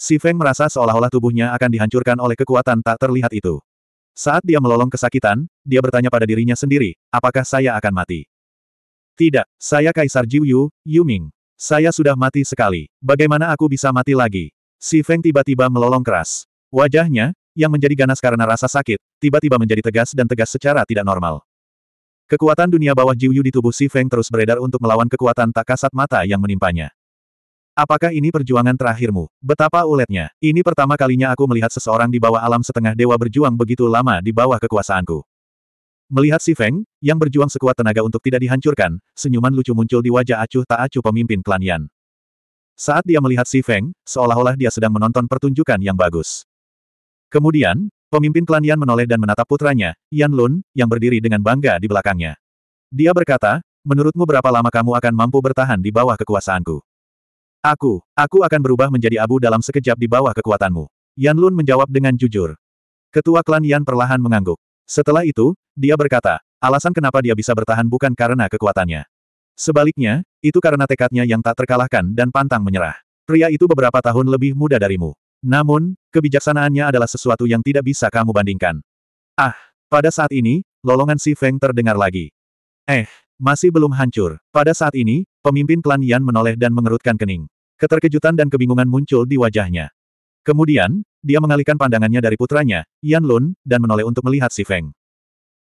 Si Feng merasa seolah-olah tubuhnya akan dihancurkan oleh kekuatan tak terlihat itu. Saat dia melolong kesakitan, dia bertanya pada dirinya sendiri, apakah saya akan mati? Tidak, saya Kaisar Jiuyu, Ming. Saya sudah mati sekali. Bagaimana aku bisa mati lagi? Si Feng tiba-tiba melolong keras. Wajahnya, yang menjadi ganas karena rasa sakit, tiba-tiba menjadi tegas dan tegas secara tidak normal. Kekuatan dunia bawah Jiuyu di tubuh Si Feng terus beredar untuk melawan kekuatan tak kasat mata yang menimpanya. Apakah ini perjuangan terakhirmu? Betapa uletnya. Ini pertama kalinya aku melihat seseorang di bawah alam setengah dewa berjuang begitu lama di bawah kekuasaanku. Melihat si Feng, yang berjuang sekuat tenaga untuk tidak dihancurkan, senyuman lucu muncul di wajah acuh tak acuh pemimpin klan Yan. Saat dia melihat si Feng, seolah-olah dia sedang menonton pertunjukan yang bagus. Kemudian, pemimpin klan Yan menoleh dan menatap putranya, Yan Lun, yang berdiri dengan bangga di belakangnya. Dia berkata, menurutmu berapa lama kamu akan mampu bertahan di bawah kekuasaanku? Aku, aku akan berubah menjadi abu dalam sekejap di bawah kekuatanmu. Yan Lun menjawab dengan jujur. Ketua klan Yan perlahan mengangguk. Setelah itu, dia berkata, alasan kenapa dia bisa bertahan bukan karena kekuatannya. Sebaliknya, itu karena tekadnya yang tak terkalahkan dan pantang menyerah. Pria itu beberapa tahun lebih muda darimu. Namun, kebijaksanaannya adalah sesuatu yang tidak bisa kamu bandingkan. Ah, pada saat ini, lolongan si Feng terdengar lagi. Eh, masih belum hancur. Pada saat ini, pemimpin klan Yan menoleh dan mengerutkan kening. Keterkejutan dan kebingungan muncul di wajahnya. Kemudian, dia mengalihkan pandangannya dari putranya, Yan Lun, dan menoleh untuk melihat Si Feng.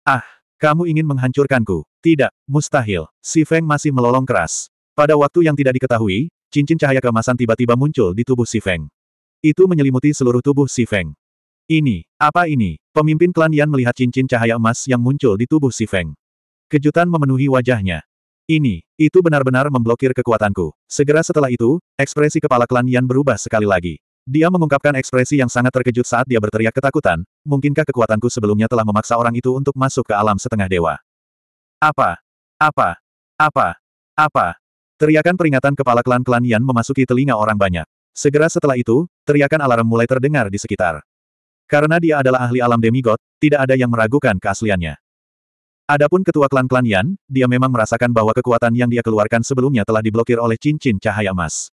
Ah, kamu ingin menghancurkanku? Tidak, mustahil. Si Feng masih melolong keras. Pada waktu yang tidak diketahui, cincin cahaya kemasan tiba-tiba muncul di tubuh Si Feng. Itu menyelimuti seluruh tubuh Si Feng. Ini, apa ini? Pemimpin klan Yan melihat cincin cahaya emas yang muncul di tubuh Si Feng. Kejutan memenuhi wajahnya. Ini, itu benar-benar memblokir kekuatanku. Segera setelah itu, ekspresi kepala klan Yan berubah sekali lagi. Dia mengungkapkan ekspresi yang sangat terkejut saat dia berteriak ketakutan, mungkinkah kekuatanku sebelumnya telah memaksa orang itu untuk masuk ke alam setengah dewa. Apa? Apa? Apa? Apa? Teriakan peringatan kepala klan-klan Yan memasuki telinga orang banyak. Segera setelah itu, teriakan alarm mulai terdengar di sekitar. Karena dia adalah ahli alam demigod, tidak ada yang meragukan keasliannya. Adapun ketua klan-klan Yan, dia memang merasakan bahwa kekuatan yang dia keluarkan sebelumnya telah diblokir oleh cincin cahaya emas.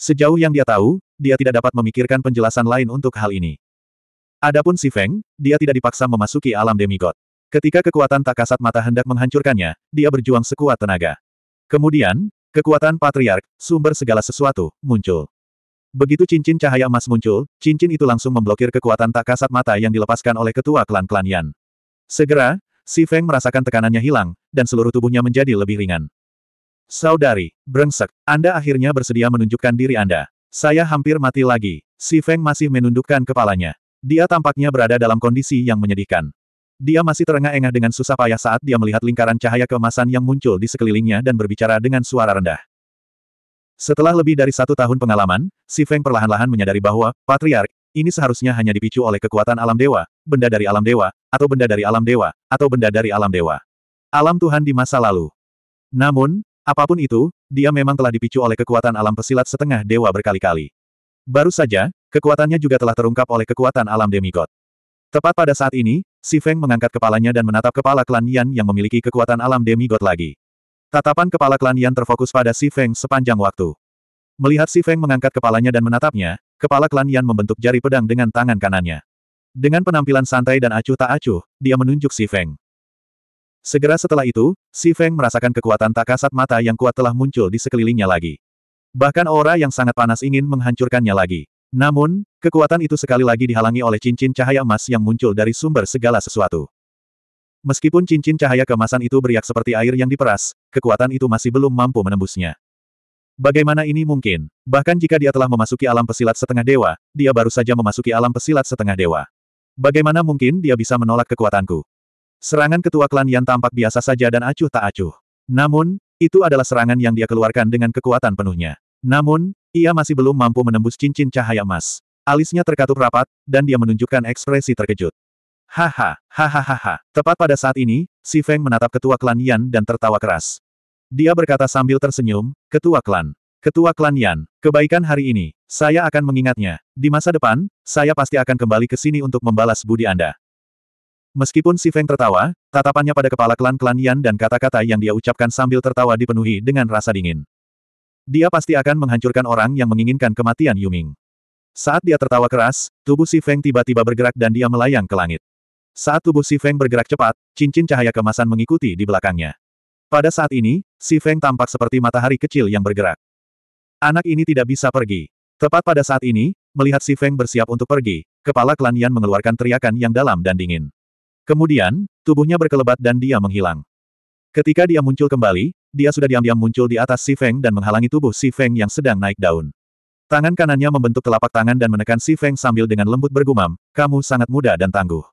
Sejauh yang dia tahu, dia tidak dapat memikirkan penjelasan lain untuk hal ini. Adapun si Feng, dia tidak dipaksa memasuki alam demigod. Ketika kekuatan tak kasat mata hendak menghancurkannya, dia berjuang sekuat tenaga. Kemudian, kekuatan patriark, sumber segala sesuatu, muncul. Begitu cincin cahaya emas muncul, cincin itu langsung memblokir kekuatan tak kasat mata yang dilepaskan oleh ketua klan-klan Yan. Segera, Si Feng merasakan tekanannya hilang, dan seluruh tubuhnya menjadi lebih ringan. Saudari, brengsek, Anda akhirnya bersedia menunjukkan diri Anda. Saya hampir mati lagi. Si Feng masih menundukkan kepalanya. Dia tampaknya berada dalam kondisi yang menyedihkan. Dia masih terengah-engah dengan susah payah saat dia melihat lingkaran cahaya kemasan yang muncul di sekelilingnya dan berbicara dengan suara rendah. Setelah lebih dari satu tahun pengalaman, Si Feng perlahan-lahan menyadari bahwa, Patriark, ini seharusnya hanya dipicu oleh kekuatan alam dewa, benda dari alam dewa, atau benda dari alam dewa, atau benda dari alam dewa. Alam Tuhan di masa lalu. Namun, apapun itu, dia memang telah dipicu oleh kekuatan alam pesilat setengah dewa berkali-kali. Baru saja, kekuatannya juga telah terungkap oleh kekuatan alam demigod. Tepat pada saat ini, Si Feng mengangkat kepalanya dan menatap kepala klan Yan yang memiliki kekuatan alam demigod lagi. Tatapan kepala klan Yan terfokus pada Si Feng sepanjang waktu. Melihat Si Feng mengangkat kepalanya dan menatapnya, kepala klan Yan membentuk jari pedang dengan tangan kanannya. Dengan penampilan santai dan acuh tak acuh, dia menunjuk Si Feng. Segera setelah itu, Si Feng merasakan kekuatan tak kasat mata yang kuat telah muncul di sekelilingnya lagi. Bahkan aura yang sangat panas ingin menghancurkannya lagi. Namun, kekuatan itu sekali lagi dihalangi oleh cincin cahaya emas yang muncul dari sumber segala sesuatu. Meskipun cincin cahaya kemasan itu beriak seperti air yang diperas, kekuatan itu masih belum mampu menembusnya. Bagaimana ini mungkin? Bahkan jika dia telah memasuki alam pesilat setengah dewa, dia baru saja memasuki alam pesilat setengah dewa. Bagaimana mungkin dia bisa menolak kekuatanku? Serangan ketua klan yang tampak biasa saja dan acuh tak acuh. Namun, itu adalah serangan yang dia keluarkan dengan kekuatan penuhnya. Namun, ia masih belum mampu menembus cincin cahaya emas. Alisnya terkatup rapat, dan dia menunjukkan ekspresi terkejut. Haha, hahaha. Tepat pada saat ini, Si Feng menatap ketua klan Yan dan tertawa keras. Dia berkata sambil tersenyum, ketua klan. Ketua Klan Yan, kebaikan hari ini, saya akan mengingatnya. Di masa depan, saya pasti akan kembali ke sini untuk membalas budi Anda. Meskipun Si Feng tertawa, tatapannya pada kepala klan-klan Yan dan kata-kata yang dia ucapkan sambil tertawa dipenuhi dengan rasa dingin. Dia pasti akan menghancurkan orang yang menginginkan kematian Yuming. Saat dia tertawa keras, tubuh Si Feng tiba-tiba bergerak dan dia melayang ke langit. Saat tubuh Si Feng bergerak cepat, cincin cahaya kemasan mengikuti di belakangnya. Pada saat ini, Si Feng tampak seperti matahari kecil yang bergerak. Anak ini tidak bisa pergi. Tepat pada saat ini, melihat si Feng bersiap untuk pergi, kepala klan Yan mengeluarkan teriakan yang dalam dan dingin. Kemudian, tubuhnya berkelebat dan dia menghilang. Ketika dia muncul kembali, dia sudah diam-diam muncul di atas si Feng dan menghalangi tubuh si Feng yang sedang naik daun. Tangan kanannya membentuk telapak tangan dan menekan si Feng sambil dengan lembut bergumam, kamu sangat muda dan tangguh.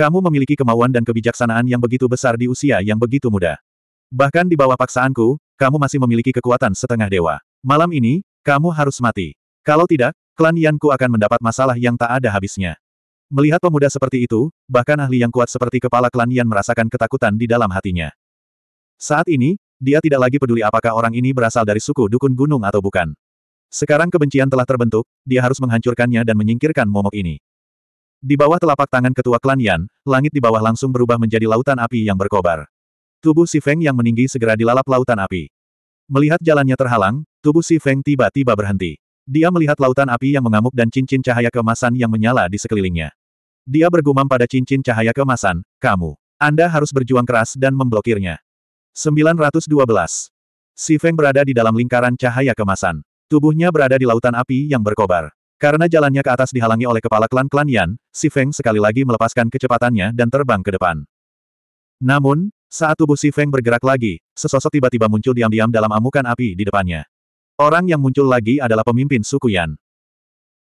Kamu memiliki kemauan dan kebijaksanaan yang begitu besar di usia yang begitu muda. Bahkan di bawah paksaanku, kamu masih memiliki kekuatan setengah dewa. Malam ini, kamu harus mati. Kalau tidak, klan Yanku akan mendapat masalah yang tak ada habisnya. Melihat pemuda seperti itu, bahkan ahli yang kuat seperti kepala klan Yan merasakan ketakutan di dalam hatinya. Saat ini, dia tidak lagi peduli apakah orang ini berasal dari suku dukun gunung atau bukan. Sekarang kebencian telah terbentuk, dia harus menghancurkannya dan menyingkirkan momok ini. Di bawah telapak tangan ketua klan Yan, langit di bawah langsung berubah menjadi lautan api yang berkobar. Tubuh si Feng yang meninggi segera dilalap lautan api. Melihat jalannya terhalang, tubuh Si Feng tiba-tiba berhenti. Dia melihat lautan api yang mengamuk dan cincin cahaya kemasan yang menyala di sekelilingnya. Dia bergumam pada cincin cahaya kemasan, kamu. Anda harus berjuang keras dan memblokirnya. 912. Si Feng berada di dalam lingkaran cahaya kemasan. Tubuhnya berada di lautan api yang berkobar. Karena jalannya ke atas dihalangi oleh kepala klan-klan Yan, Si Feng sekali lagi melepaskan kecepatannya dan terbang ke depan. Namun, saat tubuh Si Feng bergerak lagi, sesosok tiba-tiba muncul diam-diam dalam amukan api di depannya. Orang yang muncul lagi adalah pemimpin suku Yan.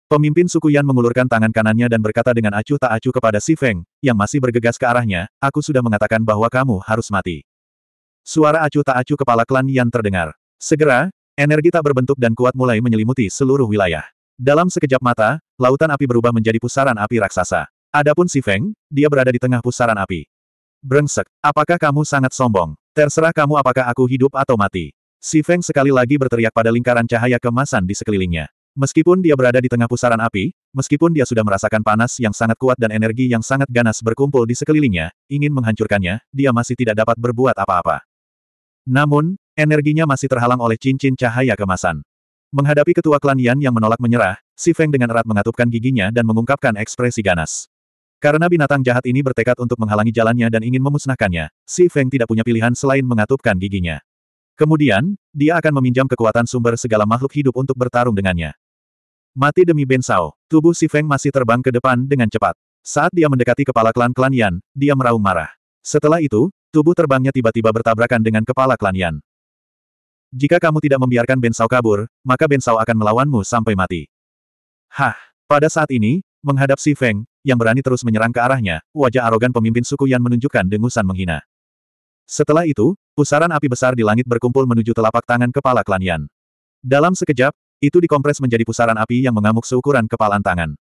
Pemimpin suku Yan mengulurkan tangan kanannya dan berkata dengan acuh tak acuh kepada Si Feng, yang masih bergegas ke arahnya, aku sudah mengatakan bahwa kamu harus mati. Suara acuh tak acuh kepala klan Yan terdengar. Segera, energi tak berbentuk dan kuat mulai menyelimuti seluruh wilayah. Dalam sekejap mata, lautan api berubah menjadi pusaran api raksasa. Adapun Si Feng, dia berada di tengah pusaran api. Brengsek, apakah kamu sangat sombong? Terserah kamu apakah aku hidup atau mati. Si Feng sekali lagi berteriak pada lingkaran cahaya kemasan di sekelilingnya. Meskipun dia berada di tengah pusaran api, meskipun dia sudah merasakan panas yang sangat kuat dan energi yang sangat ganas berkumpul di sekelilingnya, ingin menghancurkannya, dia masih tidak dapat berbuat apa-apa. Namun, energinya masih terhalang oleh cincin cahaya kemasan. Menghadapi ketua klan Yan yang menolak menyerah, Si Feng dengan erat mengatupkan giginya dan mengungkapkan ekspresi ganas. Karena binatang jahat ini bertekad untuk menghalangi jalannya dan ingin memusnahkannya, Si Feng tidak punya pilihan selain mengatupkan giginya. Kemudian, dia akan meminjam kekuatan sumber segala makhluk hidup untuk bertarung dengannya. Mati demi Ben Sao, tubuh Si Feng masih terbang ke depan dengan cepat. Saat dia mendekati kepala klan-klan Yan, dia meraung marah. Setelah itu, tubuh terbangnya tiba-tiba bertabrakan dengan kepala klan Yan. Jika kamu tidak membiarkan Ben Sao kabur, maka Ben Sao akan melawanmu sampai mati. Hah! Pada saat ini, Menghadap Si Feng, yang berani terus menyerang ke arahnya, wajah arogan pemimpin suku Yan menunjukkan dengusan menghina. Setelah itu, pusaran api besar di langit berkumpul menuju telapak tangan kepala klan Yan. Dalam sekejap, itu dikompres menjadi pusaran api yang mengamuk seukuran kepalan tangan.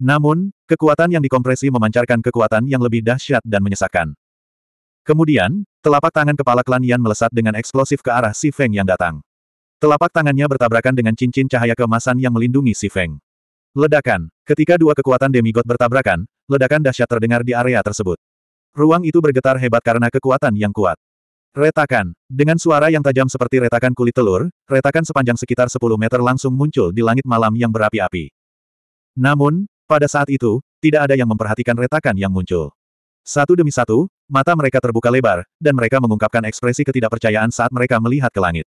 Namun, kekuatan yang dikompresi memancarkan kekuatan yang lebih dahsyat dan menyesakkan. Kemudian, telapak tangan kepala klan Yan melesat dengan eksplosif ke arah Si Feng yang datang. Telapak tangannya bertabrakan dengan cincin cahaya kemasan yang melindungi Si Feng. Ledakan. Ketika dua kekuatan demigod bertabrakan, ledakan dahsyat terdengar di area tersebut. Ruang itu bergetar hebat karena kekuatan yang kuat. Retakan. Dengan suara yang tajam seperti retakan kulit telur, retakan sepanjang sekitar 10 meter langsung muncul di langit malam yang berapi-api. Namun, pada saat itu, tidak ada yang memperhatikan retakan yang muncul. Satu demi satu, mata mereka terbuka lebar, dan mereka mengungkapkan ekspresi ketidakpercayaan saat mereka melihat ke langit.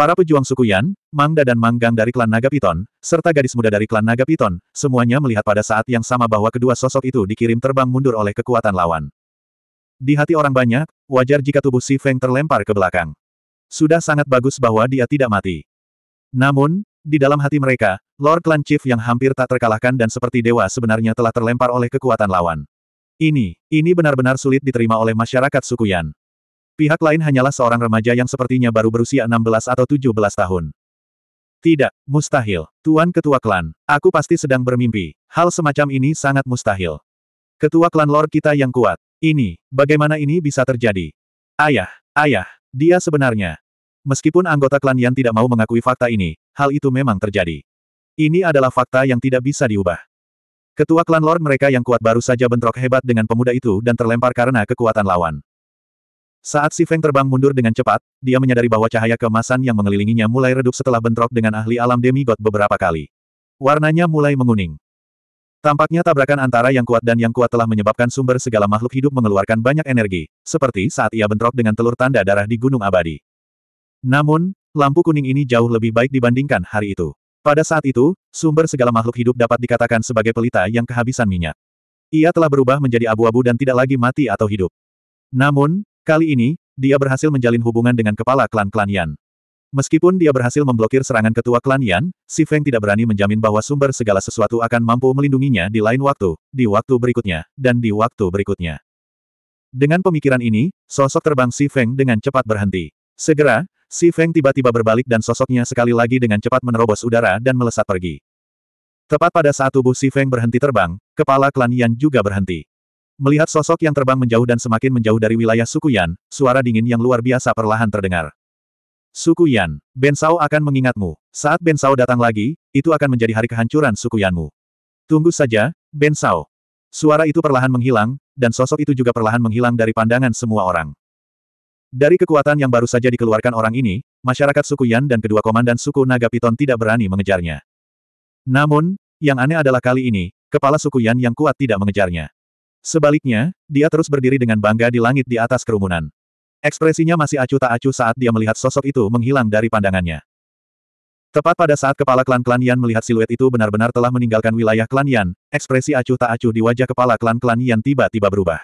Para pejuang suku Yan, Mangda dan Manggang dari klan Naga Piton, serta gadis muda dari klan Naga Piton, semuanya melihat pada saat yang sama bahwa kedua sosok itu dikirim terbang mundur oleh kekuatan lawan. Di hati orang banyak, wajar jika tubuh Si Feng terlempar ke belakang. Sudah sangat bagus bahwa dia tidak mati. Namun, di dalam hati mereka, Lord Clan Chief yang hampir tak terkalahkan dan seperti dewa sebenarnya telah terlempar oleh kekuatan lawan. Ini, ini benar-benar sulit diterima oleh masyarakat suku Yan. Pihak lain hanyalah seorang remaja yang sepertinya baru berusia 16 atau 17 tahun. Tidak, mustahil. Tuan Ketua Klan, aku pasti sedang bermimpi. Hal semacam ini sangat mustahil. Ketua Klan Lord kita yang kuat. Ini, bagaimana ini bisa terjadi? Ayah, ayah, dia sebenarnya. Meskipun anggota klan yang tidak mau mengakui fakta ini, hal itu memang terjadi. Ini adalah fakta yang tidak bisa diubah. Ketua klan Lord mereka yang kuat baru saja bentrok hebat dengan pemuda itu dan terlempar karena kekuatan lawan. Saat Si Feng terbang mundur dengan cepat, dia menyadari bahwa cahaya kemasan yang mengelilinginya mulai redup setelah bentrok dengan ahli alam Demi demigod beberapa kali. Warnanya mulai menguning. Tampaknya tabrakan antara yang kuat dan yang kuat telah menyebabkan sumber segala makhluk hidup mengeluarkan banyak energi, seperti saat ia bentrok dengan telur tanda darah di Gunung Abadi. Namun, lampu kuning ini jauh lebih baik dibandingkan hari itu. Pada saat itu, sumber segala makhluk hidup dapat dikatakan sebagai pelita yang kehabisan minyak. Ia telah berubah menjadi abu-abu dan tidak lagi mati atau hidup. Namun, Kali ini, dia berhasil menjalin hubungan dengan kepala klan-klan Yan. Meskipun dia berhasil memblokir serangan ketua klan Yan, Si Feng tidak berani menjamin bahwa sumber segala sesuatu akan mampu melindunginya di lain waktu, di waktu berikutnya, dan di waktu berikutnya. Dengan pemikiran ini, sosok terbang Si Feng dengan cepat berhenti. Segera, Si Feng tiba-tiba berbalik dan sosoknya sekali lagi dengan cepat menerobos udara dan melesat pergi. Tepat pada saat tubuh Si Feng berhenti terbang, kepala klan Yan juga berhenti. Melihat sosok yang terbang menjauh dan semakin menjauh dari wilayah suku Yan, suara dingin yang luar biasa perlahan terdengar. Suku Yan, Ben Sao akan mengingatmu. Saat Ben Sao datang lagi, itu akan menjadi hari kehancuran suku Yanmu. Tunggu saja, Ben Sao. Suara itu perlahan menghilang, dan sosok itu juga perlahan menghilang dari pandangan semua orang. Dari kekuatan yang baru saja dikeluarkan orang ini, masyarakat suku Yan dan kedua komandan suku Naga Piton tidak berani mengejarnya. Namun, yang aneh adalah kali ini, kepala suku Yan yang kuat tidak mengejarnya. Sebaliknya, dia terus berdiri dengan bangga di langit di atas kerumunan. Ekspresinya masih acuh tak acuh saat dia melihat sosok itu menghilang dari pandangannya. Tepat pada saat kepala klan klan Yan melihat siluet itu benar-benar telah meninggalkan wilayah klan Yan, ekspresi acuh tak acuh di wajah kepala klan klan Yan tiba-tiba berubah.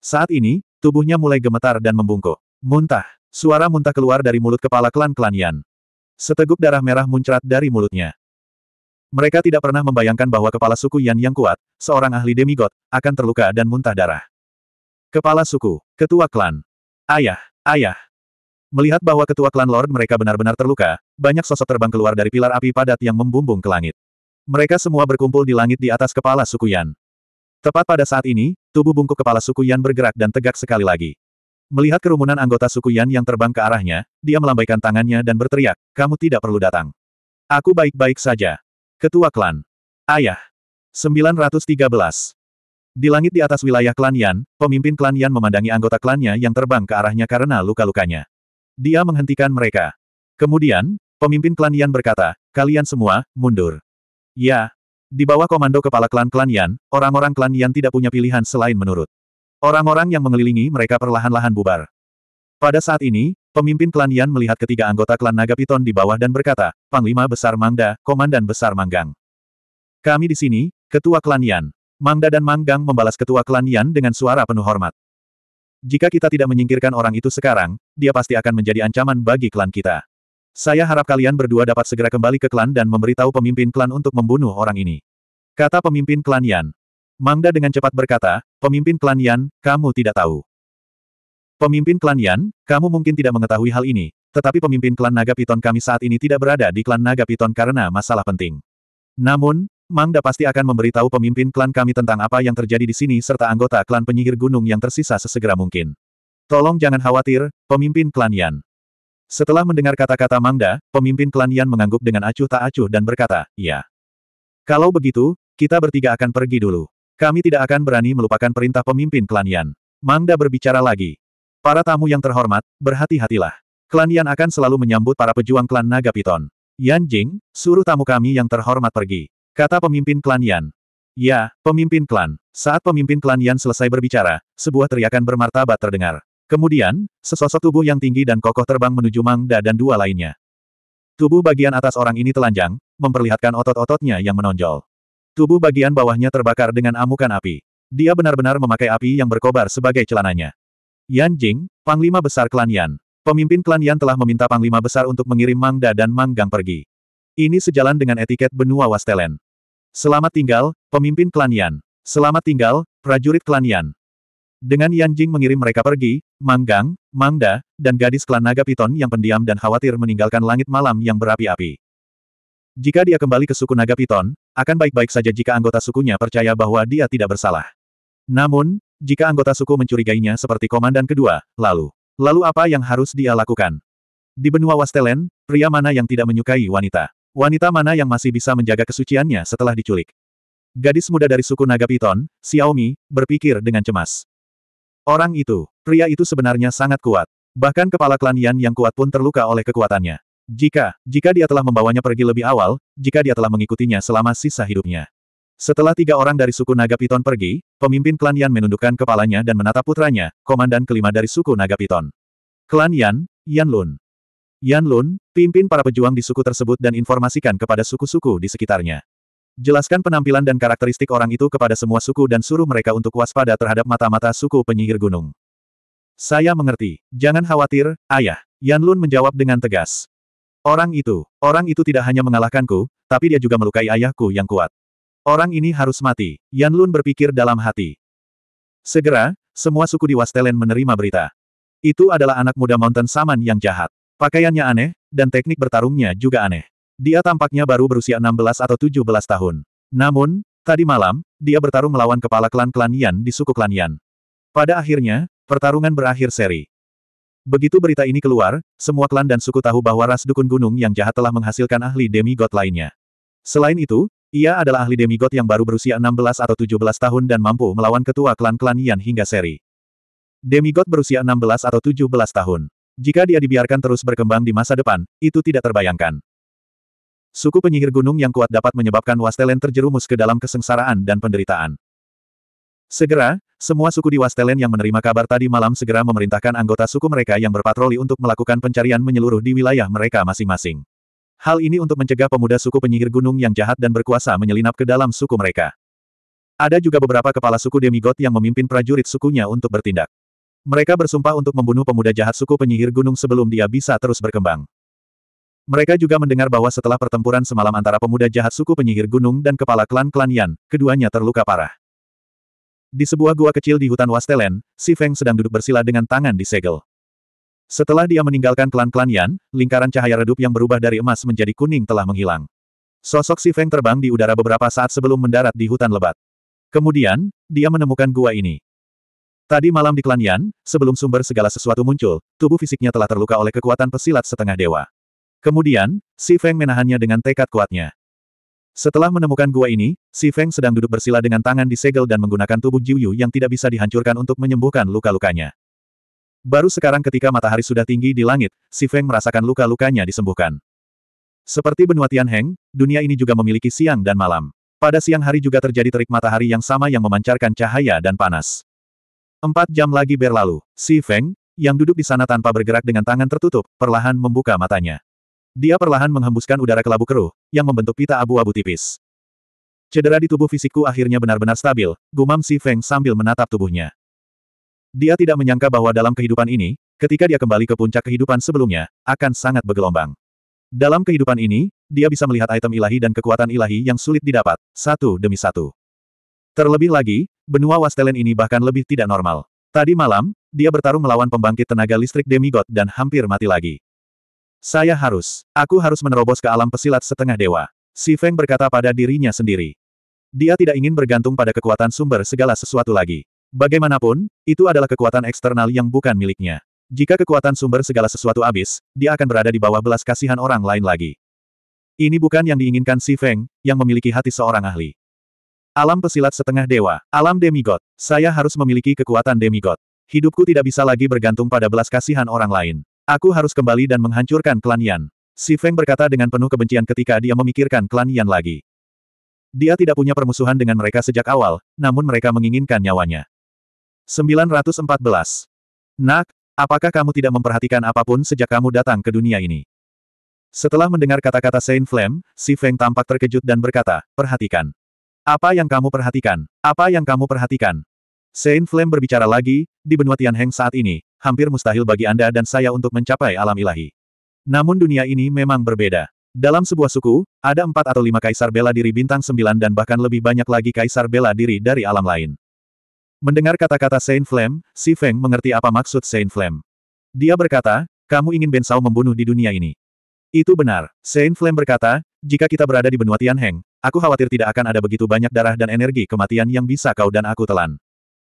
Saat ini, tubuhnya mulai gemetar dan membungkuk. Muntah. Suara muntah keluar dari mulut kepala klan klan Yan. Seteguk darah merah muncrat dari mulutnya. Mereka tidak pernah membayangkan bahwa kepala suku Yan yang kuat, seorang ahli demigod, akan terluka dan muntah darah. Kepala suku, ketua klan. Ayah, ayah. Melihat bahwa ketua klan Lord mereka benar-benar terluka, banyak sosok terbang keluar dari pilar api padat yang membumbung ke langit. Mereka semua berkumpul di langit di atas kepala suku Yan. Tepat pada saat ini, tubuh bungkuk kepala suku Yan bergerak dan tegak sekali lagi. Melihat kerumunan anggota suku Yan yang terbang ke arahnya, dia melambaikan tangannya dan berteriak, kamu tidak perlu datang. Aku baik-baik saja. Ketua Klan. Ayah. 913. Di langit di atas wilayah klan Yan, pemimpin klan Yan memandangi anggota klannya yang terbang ke arahnya karena luka-lukanya. Dia menghentikan mereka. Kemudian, pemimpin klan Yan berkata, kalian semua, mundur. Ya. Di bawah komando kepala klan-klan Yan, orang-orang klan Yan tidak punya pilihan selain menurut. Orang-orang yang mengelilingi mereka perlahan-lahan bubar. Pada saat ini, pemimpin klan Yan melihat ketiga anggota klan Naga Piton di bawah dan berkata, Panglima Besar Mangda, Komandan Besar Manggang. Kami di sini, Ketua Klan Yan. Mangda dan Manggang membalas Ketua Klan Yan dengan suara penuh hormat. Jika kita tidak menyingkirkan orang itu sekarang, dia pasti akan menjadi ancaman bagi klan kita. Saya harap kalian berdua dapat segera kembali ke klan dan memberitahu pemimpin klan untuk membunuh orang ini. Kata pemimpin klan Yan. Mangda dengan cepat berkata, pemimpin klan Yan, kamu tidak tahu. Pemimpin klan Yan, kamu mungkin tidak mengetahui hal ini, tetapi pemimpin klan Naga Piton kami saat ini tidak berada di klan Naga Piton karena masalah penting. Namun, Mangda pasti akan memberitahu pemimpin klan kami tentang apa yang terjadi di sini serta anggota klan penyihir gunung yang tersisa sesegera mungkin. Tolong jangan khawatir, pemimpin klan Yan. Setelah mendengar kata-kata Mangda, pemimpin klan Yan mengangguk dengan acuh tak acuh dan berkata, "Ya. Kalau begitu, kita bertiga akan pergi dulu. Kami tidak akan berani melupakan perintah pemimpin klan Yan." Mangda berbicara lagi. Para tamu yang terhormat, berhati-hatilah. Klan Yan akan selalu menyambut para pejuang klan Naga Piton. Yan Jing, suruh tamu kami yang terhormat pergi. Kata pemimpin klan Yan. Ya, pemimpin klan. Saat pemimpin klan Yan selesai berbicara, sebuah teriakan bermartabat terdengar. Kemudian, sesosok tubuh yang tinggi dan kokoh terbang menuju Mangda dan dua lainnya. Tubuh bagian atas orang ini telanjang, memperlihatkan otot-ototnya yang menonjol. Tubuh bagian bawahnya terbakar dengan amukan api. Dia benar-benar memakai api yang berkobar sebagai celananya. Yan Jing, Panglima Besar Klan Yan. Pemimpin Klan Yan telah meminta Panglima Besar untuk mengirim Mang Da dan Mang Gang pergi. Ini sejalan dengan etiket benua Wastelen. Selamat tinggal, pemimpin Klan Yan. Selamat tinggal, prajurit Klan Yan. Dengan Yan Jing mengirim mereka pergi, Mang Gang, Mang Da, dan gadis klan naga piton yang pendiam dan khawatir meninggalkan langit malam yang berapi-api. Jika dia kembali ke suku naga piton, akan baik-baik saja jika anggota sukunya percaya bahwa dia tidak bersalah. Namun, jika anggota suku mencurigainya seperti komandan kedua, lalu, lalu apa yang harus dia lakukan? Di benua Wastelen, pria mana yang tidak menyukai wanita? Wanita mana yang masih bisa menjaga kesuciannya setelah diculik? Gadis muda dari suku Naga Piton, Xiaomi, berpikir dengan cemas. Orang itu, pria itu sebenarnya sangat kuat. Bahkan kepala klan Yan yang kuat pun terluka oleh kekuatannya. Jika, jika dia telah membawanya pergi lebih awal, jika dia telah mengikutinya selama sisa hidupnya. Setelah tiga orang dari suku Naga Piton pergi, pemimpin klan Yan menundukkan kepalanya dan menatap putranya, komandan kelima dari suku Naga Piton. Klan Yan, Yan Lun. Yan Lun, pimpin para pejuang di suku tersebut dan informasikan kepada suku-suku di sekitarnya. Jelaskan penampilan dan karakteristik orang itu kepada semua suku dan suruh mereka untuk waspada terhadap mata-mata suku penyihir gunung. Saya mengerti. Jangan khawatir, ayah. Yan Lun menjawab dengan tegas. Orang itu, orang itu tidak hanya mengalahkanku, tapi dia juga melukai ayahku yang kuat. Orang ini harus mati, Yan Lun berpikir dalam hati. Segera, semua suku di Wastelen menerima berita. Itu adalah anak muda Mountain Saman yang jahat. Pakaiannya aneh, dan teknik bertarungnya juga aneh. Dia tampaknya baru berusia 16 atau 17 tahun. Namun, tadi malam, dia bertarung melawan kepala klan-klan Yan di suku klan Yan. Pada akhirnya, pertarungan berakhir seri. Begitu berita ini keluar, semua klan dan suku tahu bahwa ras dukun gunung yang jahat telah menghasilkan ahli demigod lainnya. Selain itu, ia adalah ahli demigod yang baru berusia 16 atau 17 tahun dan mampu melawan ketua klan-klan Yan hingga seri. Demigod berusia 16 atau 17 tahun. Jika dia dibiarkan terus berkembang di masa depan, itu tidak terbayangkan. Suku penyihir gunung yang kuat dapat menyebabkan Wastelen terjerumus ke dalam kesengsaraan dan penderitaan. Segera, semua suku di Wastelen yang menerima kabar tadi malam segera memerintahkan anggota suku mereka yang berpatroli untuk melakukan pencarian menyeluruh di wilayah mereka masing-masing. Hal ini untuk mencegah pemuda suku penyihir gunung yang jahat dan berkuasa menyelinap ke dalam suku mereka. Ada juga beberapa kepala suku demigod yang memimpin prajurit sukunya untuk bertindak. Mereka bersumpah untuk membunuh pemuda jahat suku penyihir gunung sebelum dia bisa terus berkembang. Mereka juga mendengar bahwa setelah pertempuran semalam antara pemuda jahat suku penyihir gunung dan kepala klan-klan Yan, keduanya terluka parah. Di sebuah gua kecil di hutan Wastelen, Si Feng sedang duduk bersila dengan tangan di segel. Setelah dia meninggalkan klan-klan Yan, lingkaran cahaya redup yang berubah dari emas menjadi kuning telah menghilang. Sosok si Feng terbang di udara beberapa saat sebelum mendarat di hutan lebat. Kemudian, dia menemukan gua ini. Tadi malam di klan Yan, sebelum sumber segala sesuatu muncul, tubuh fisiknya telah terluka oleh kekuatan pesilat setengah dewa. Kemudian, si Feng menahannya dengan tekad kuatnya. Setelah menemukan gua ini, Si Feng sedang duduk bersila dengan tangan disegel dan menggunakan tubuh Jiu Yu yang tidak bisa dihancurkan untuk menyembuhkan luka-lukanya. Baru sekarang ketika matahari sudah tinggi di langit, Si Feng merasakan luka-lukanya disembuhkan. Seperti benua Tianheng, dunia ini juga memiliki siang dan malam. Pada siang hari juga terjadi terik matahari yang sama yang memancarkan cahaya dan panas. Empat jam lagi berlalu, Si Feng, yang duduk di sana tanpa bergerak dengan tangan tertutup, perlahan membuka matanya. Dia perlahan menghembuskan udara kelabu keruh, yang membentuk pita abu-abu tipis. Cedera di tubuh fisikku akhirnya benar-benar stabil, gumam Si Feng sambil menatap tubuhnya. Dia tidak menyangka bahwa dalam kehidupan ini, ketika dia kembali ke puncak kehidupan sebelumnya, akan sangat bergelombang. Dalam kehidupan ini, dia bisa melihat item ilahi dan kekuatan ilahi yang sulit didapat, satu demi satu. Terlebih lagi, benua Wastelen ini bahkan lebih tidak normal. Tadi malam, dia bertarung melawan pembangkit tenaga listrik demigod dan hampir mati lagi. Saya harus, aku harus menerobos ke alam pesilat setengah dewa. Si Feng berkata pada dirinya sendiri. Dia tidak ingin bergantung pada kekuatan sumber segala sesuatu lagi. Bagaimanapun, itu adalah kekuatan eksternal yang bukan miliknya. Jika kekuatan sumber segala sesuatu habis, dia akan berada di bawah belas kasihan orang lain lagi. Ini bukan yang diinginkan Si Feng, yang memiliki hati seorang ahli. Alam pesilat setengah dewa, alam demigod, saya harus memiliki kekuatan demigod. Hidupku tidak bisa lagi bergantung pada belas kasihan orang lain. Aku harus kembali dan menghancurkan klan Yan. Si Feng berkata dengan penuh kebencian ketika dia memikirkan klan Yan lagi. Dia tidak punya permusuhan dengan mereka sejak awal, namun mereka menginginkan nyawanya. 914. Nak, apakah kamu tidak memperhatikan apapun sejak kamu datang ke dunia ini? Setelah mendengar kata-kata Saint Flame, si Feng tampak terkejut dan berkata, perhatikan. Apa yang kamu perhatikan? Apa yang kamu perhatikan? Saint Flame berbicara lagi, di benua Tianheng saat ini, hampir mustahil bagi Anda dan saya untuk mencapai alam ilahi. Namun dunia ini memang berbeda. Dalam sebuah suku, ada empat atau lima kaisar bela diri bintang sembilan dan bahkan lebih banyak lagi kaisar bela diri dari alam lain. Mendengar kata-kata Saint Flame, Si Feng mengerti apa maksud Saint Flame. Dia berkata, kamu ingin Ben Sao membunuh di dunia ini. Itu benar, Saint Flame berkata, jika kita berada di benua Tianheng, aku khawatir tidak akan ada begitu banyak darah dan energi kematian yang bisa kau dan aku telan.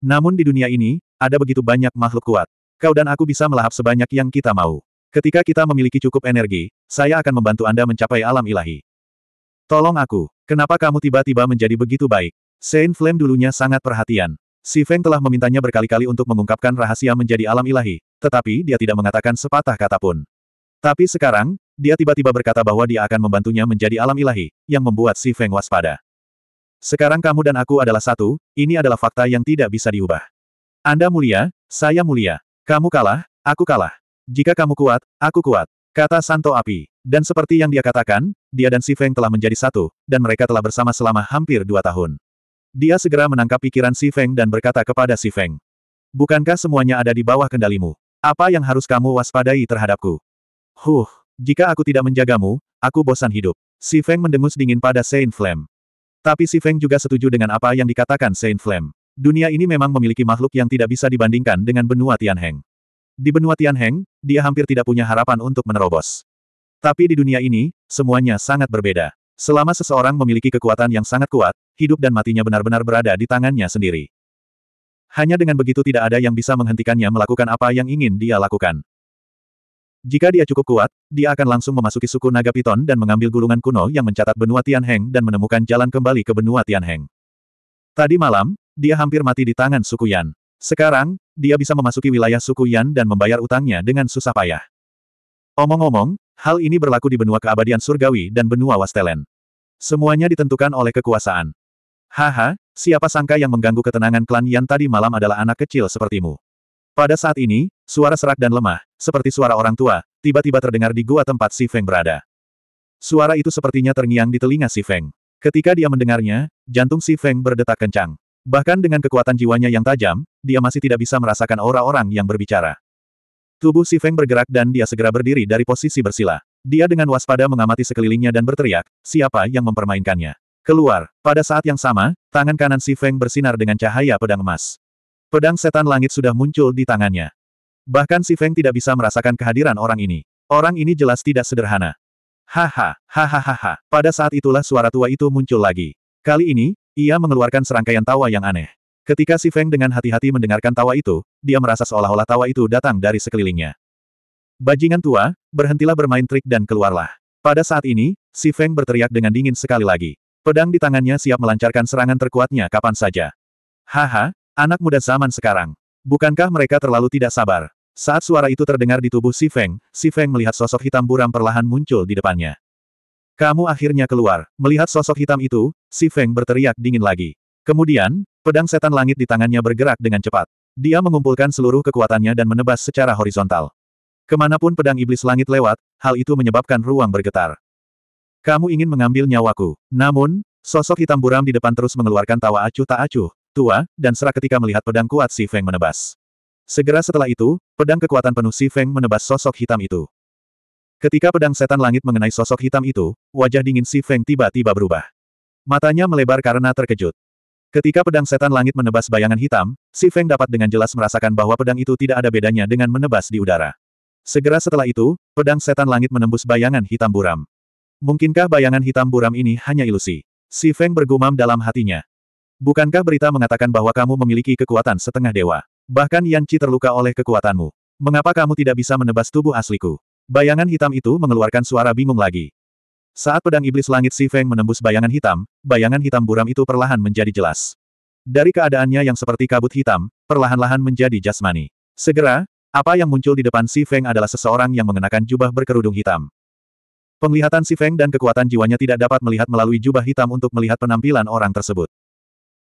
Namun di dunia ini, ada begitu banyak makhluk kuat. Kau dan aku bisa melahap sebanyak yang kita mau. Ketika kita memiliki cukup energi, saya akan membantu Anda mencapai alam ilahi. Tolong aku, kenapa kamu tiba-tiba menjadi begitu baik? Saint Flame dulunya sangat perhatian. Si Feng telah memintanya berkali-kali untuk mengungkapkan rahasia menjadi alam ilahi, tetapi dia tidak mengatakan sepatah kata pun. Tapi sekarang, dia tiba-tiba berkata bahwa dia akan membantunya menjadi alam ilahi, yang membuat si Feng waspada. Sekarang kamu dan aku adalah satu, ini adalah fakta yang tidak bisa diubah. Anda mulia, saya mulia. Kamu kalah, aku kalah. Jika kamu kuat, aku kuat. Kata Santo Api. Dan seperti yang dia katakan, dia dan si Feng telah menjadi satu, dan mereka telah bersama selama hampir dua tahun. Dia segera menangkap pikiran Si Feng dan berkata kepada Si Feng. Bukankah semuanya ada di bawah kendalimu? Apa yang harus kamu waspadai terhadapku? Huh, jika aku tidak menjagamu, aku bosan hidup. Si Feng mendengus dingin pada Saint Flame. Tapi Si Feng juga setuju dengan apa yang dikatakan Saint Flame. Dunia ini memang memiliki makhluk yang tidak bisa dibandingkan dengan benua Tianheng. Di benua Tianheng, dia hampir tidak punya harapan untuk menerobos. Tapi di dunia ini, semuanya sangat berbeda. Selama seseorang memiliki kekuatan yang sangat kuat, hidup dan matinya benar-benar berada di tangannya sendiri. Hanya dengan begitu tidak ada yang bisa menghentikannya melakukan apa yang ingin dia lakukan. Jika dia cukup kuat, dia akan langsung memasuki suku naga piton dan mengambil gulungan kuno yang mencatat benua Tianheng dan menemukan jalan kembali ke benua Tianheng. Tadi malam, dia hampir mati di tangan suku Yan. Sekarang, dia bisa memasuki wilayah suku Yan dan membayar utangnya dengan susah payah. Omong-omong, hal ini berlaku di benua keabadian surgawi dan benua Wastelen. Semuanya ditentukan oleh kekuasaan. Haha, siapa sangka yang mengganggu ketenangan klan Yan tadi malam adalah anak kecil sepertimu. Pada saat ini, suara serak dan lemah, seperti suara orang tua, tiba-tiba terdengar di gua tempat Si Feng berada. Suara itu sepertinya terngiang di telinga Si Feng. Ketika dia mendengarnya, jantung Si Feng berdetak kencang. Bahkan dengan kekuatan jiwanya yang tajam, dia masih tidak bisa merasakan aura orang yang berbicara. Tubuh Si Feng bergerak dan dia segera berdiri dari posisi bersila. Dia dengan waspada mengamati sekelilingnya dan berteriak, siapa yang mempermainkannya. Keluar. Pada saat yang sama, tangan kanan Si Feng bersinar dengan cahaya pedang emas. Pedang setan langit sudah muncul di tangannya. Bahkan Si Feng tidak bisa merasakan kehadiran orang ini. Orang ini jelas tidak sederhana. Haha, hahaha. Pada saat itulah suara tua itu muncul lagi. Kali ini, ia mengeluarkan serangkaian tawa yang aneh. Ketika Si Feng dengan hati-hati mendengarkan tawa itu, dia merasa seolah-olah tawa itu datang dari sekelilingnya. Bajingan tua, berhentilah bermain trik dan keluarlah. Pada saat ini, Si Feng berteriak dengan dingin sekali lagi. Pedang di tangannya siap melancarkan serangan terkuatnya kapan saja. Haha, anak muda zaman sekarang. Bukankah mereka terlalu tidak sabar? Saat suara itu terdengar di tubuh Si Feng, Si Feng melihat sosok hitam buram perlahan muncul di depannya. Kamu akhirnya keluar. Melihat sosok hitam itu, Si Feng berteriak dingin lagi. Kemudian, pedang setan langit di tangannya bergerak dengan cepat. Dia mengumpulkan seluruh kekuatannya dan menebas secara horizontal. Kemanapun pedang iblis langit lewat, hal itu menyebabkan ruang bergetar. Kamu ingin mengambil nyawaku. Namun, sosok hitam buram di depan terus mengeluarkan tawa acuh tak acuh, tua, dan serak ketika melihat pedang kuat Si Feng menebas. Segera setelah itu, pedang kekuatan penuh Si Feng menebas sosok hitam itu. Ketika pedang setan langit mengenai sosok hitam itu, wajah dingin Si Feng tiba-tiba berubah. Matanya melebar karena terkejut. Ketika pedang setan langit menebas bayangan hitam, Si Feng dapat dengan jelas merasakan bahwa pedang itu tidak ada bedanya dengan menebas di udara. Segera setelah itu, pedang setan langit menembus bayangan hitam buram. Mungkinkah bayangan hitam buram ini hanya ilusi? Si Feng bergumam dalam hatinya. Bukankah berita mengatakan bahwa kamu memiliki kekuatan setengah dewa? Bahkan Yan Qi terluka oleh kekuatanmu. Mengapa kamu tidak bisa menebas tubuh asliku? Bayangan hitam itu mengeluarkan suara bingung lagi. Saat pedang iblis langit Si Feng menembus bayangan hitam, bayangan hitam buram itu perlahan menjadi jelas. Dari keadaannya yang seperti kabut hitam, perlahan-lahan menjadi jasmani. Segera, apa yang muncul di depan Si Feng adalah seseorang yang mengenakan jubah berkerudung hitam. Penglihatan si Feng dan kekuatan jiwanya tidak dapat melihat melalui jubah hitam untuk melihat penampilan orang tersebut.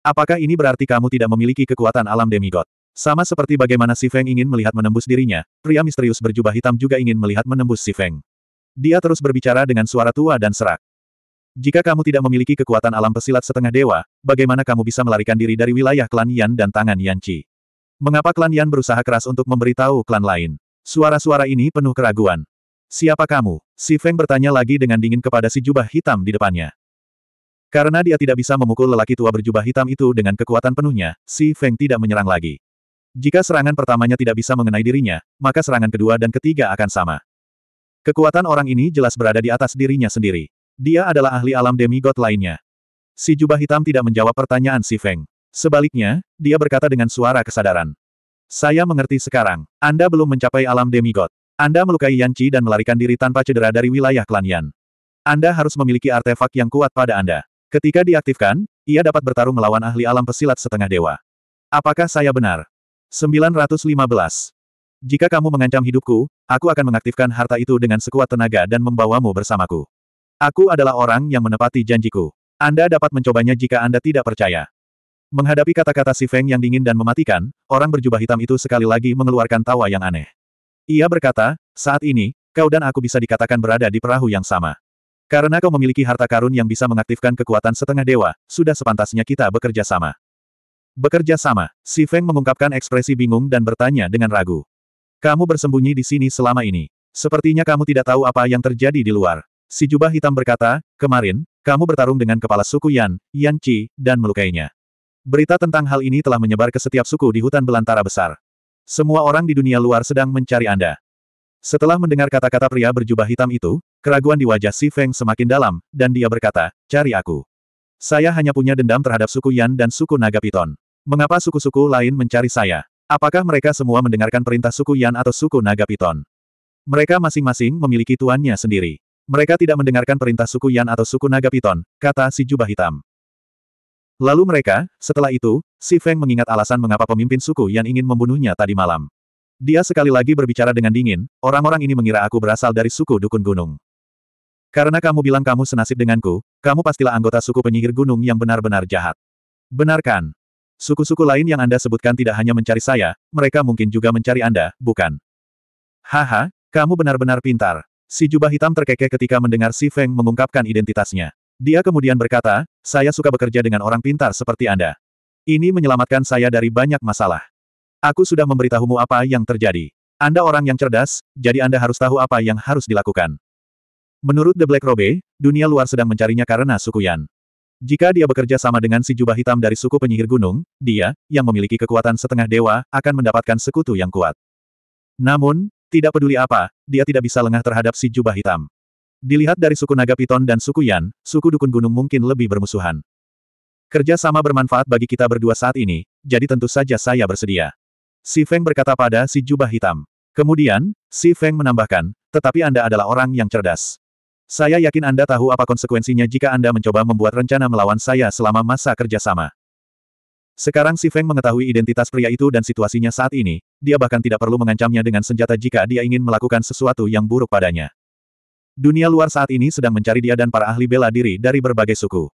Apakah ini berarti kamu tidak memiliki kekuatan alam demigod? Sama seperti bagaimana si Feng ingin melihat menembus dirinya, pria misterius berjubah hitam juga ingin melihat menembus si Feng. Dia terus berbicara dengan suara tua dan serak. Jika kamu tidak memiliki kekuatan alam pesilat setengah dewa, bagaimana kamu bisa melarikan diri dari wilayah klan Yan dan tangan Yan Qi? Mengapa klan Yan berusaha keras untuk memberitahu klan lain? Suara-suara ini penuh keraguan. Siapa kamu? Si Feng bertanya lagi dengan dingin kepada si jubah hitam di depannya. Karena dia tidak bisa memukul lelaki tua berjubah hitam itu dengan kekuatan penuhnya, Si Feng tidak menyerang lagi. Jika serangan pertamanya tidak bisa mengenai dirinya, maka serangan kedua dan ketiga akan sama. Kekuatan orang ini jelas berada di atas dirinya sendiri. Dia adalah ahli alam demigod lainnya. Si jubah hitam tidak menjawab pertanyaan Si Feng. Sebaliknya, dia berkata dengan suara kesadaran. Saya mengerti sekarang, Anda belum mencapai alam demigod. Anda melukai Yan Qi dan melarikan diri tanpa cedera dari wilayah klan Yan. Anda harus memiliki artefak yang kuat pada Anda. Ketika diaktifkan, ia dapat bertarung melawan ahli alam pesilat setengah dewa. Apakah saya benar? 915. Jika kamu mengancam hidupku, aku akan mengaktifkan harta itu dengan sekuat tenaga dan membawamu bersamaku. Aku adalah orang yang menepati janjiku. Anda dapat mencobanya jika Anda tidak percaya. Menghadapi kata-kata si Feng yang dingin dan mematikan, orang berjubah hitam itu sekali lagi mengeluarkan tawa yang aneh. Ia berkata, saat ini, kau dan aku bisa dikatakan berada di perahu yang sama. Karena kau memiliki harta karun yang bisa mengaktifkan kekuatan setengah dewa, sudah sepantasnya kita bekerja sama. Bekerja sama, Si Feng mengungkapkan ekspresi bingung dan bertanya dengan ragu. Kamu bersembunyi di sini selama ini. Sepertinya kamu tidak tahu apa yang terjadi di luar. Si jubah hitam berkata, kemarin, kamu bertarung dengan kepala suku Yan, Yan Qi, dan melukainya. Berita tentang hal ini telah menyebar ke setiap suku di hutan belantara besar. Semua orang di dunia luar sedang mencari Anda. Setelah mendengar kata-kata pria berjubah hitam itu, keraguan di wajah Si Feng semakin dalam, dan dia berkata, cari aku. Saya hanya punya dendam terhadap suku Yan dan suku Naga Piton. Mengapa suku-suku lain mencari saya? Apakah mereka semua mendengarkan perintah suku Yan atau suku Naga Piton? Mereka masing-masing memiliki tuannya sendiri. Mereka tidak mendengarkan perintah suku Yan atau suku Naga Piton, kata si jubah hitam. Lalu mereka, setelah itu, Si Feng mengingat alasan mengapa pemimpin suku yang ingin membunuhnya tadi malam. Dia sekali lagi berbicara dengan dingin, orang-orang ini mengira aku berasal dari suku Dukun Gunung. Karena kamu bilang kamu senasib denganku, kamu pastilah anggota suku penyihir gunung yang benar-benar jahat. Benarkan. Suku-suku lain yang Anda sebutkan tidak hanya mencari saya, mereka mungkin juga mencari Anda, bukan? Haha, kamu benar-benar pintar. Si jubah hitam terkekeh ketika mendengar Si Feng mengungkapkan identitasnya. Dia kemudian berkata, saya suka bekerja dengan orang pintar seperti Anda. Ini menyelamatkan saya dari banyak masalah. Aku sudah memberitahumu apa yang terjadi. Anda orang yang cerdas, jadi Anda harus tahu apa yang harus dilakukan. Menurut The Black Robe, dunia luar sedang mencarinya karena suku Yan. Jika dia bekerja sama dengan si jubah hitam dari suku penyihir gunung, dia, yang memiliki kekuatan setengah dewa, akan mendapatkan sekutu yang kuat. Namun, tidak peduli apa, dia tidak bisa lengah terhadap si jubah hitam. Dilihat dari suku naga piton dan suku Yan, suku dukun gunung mungkin lebih bermusuhan. Kerja sama bermanfaat bagi kita berdua saat ini, jadi tentu saja saya bersedia. Si Feng berkata pada si jubah hitam. Kemudian, si Feng menambahkan, tetapi Anda adalah orang yang cerdas. Saya yakin Anda tahu apa konsekuensinya jika Anda mencoba membuat rencana melawan saya selama masa kerjasama. Sekarang si Feng mengetahui identitas pria itu dan situasinya saat ini, dia bahkan tidak perlu mengancamnya dengan senjata jika dia ingin melakukan sesuatu yang buruk padanya. Dunia luar saat ini sedang mencari dia dan para ahli bela diri dari berbagai suku.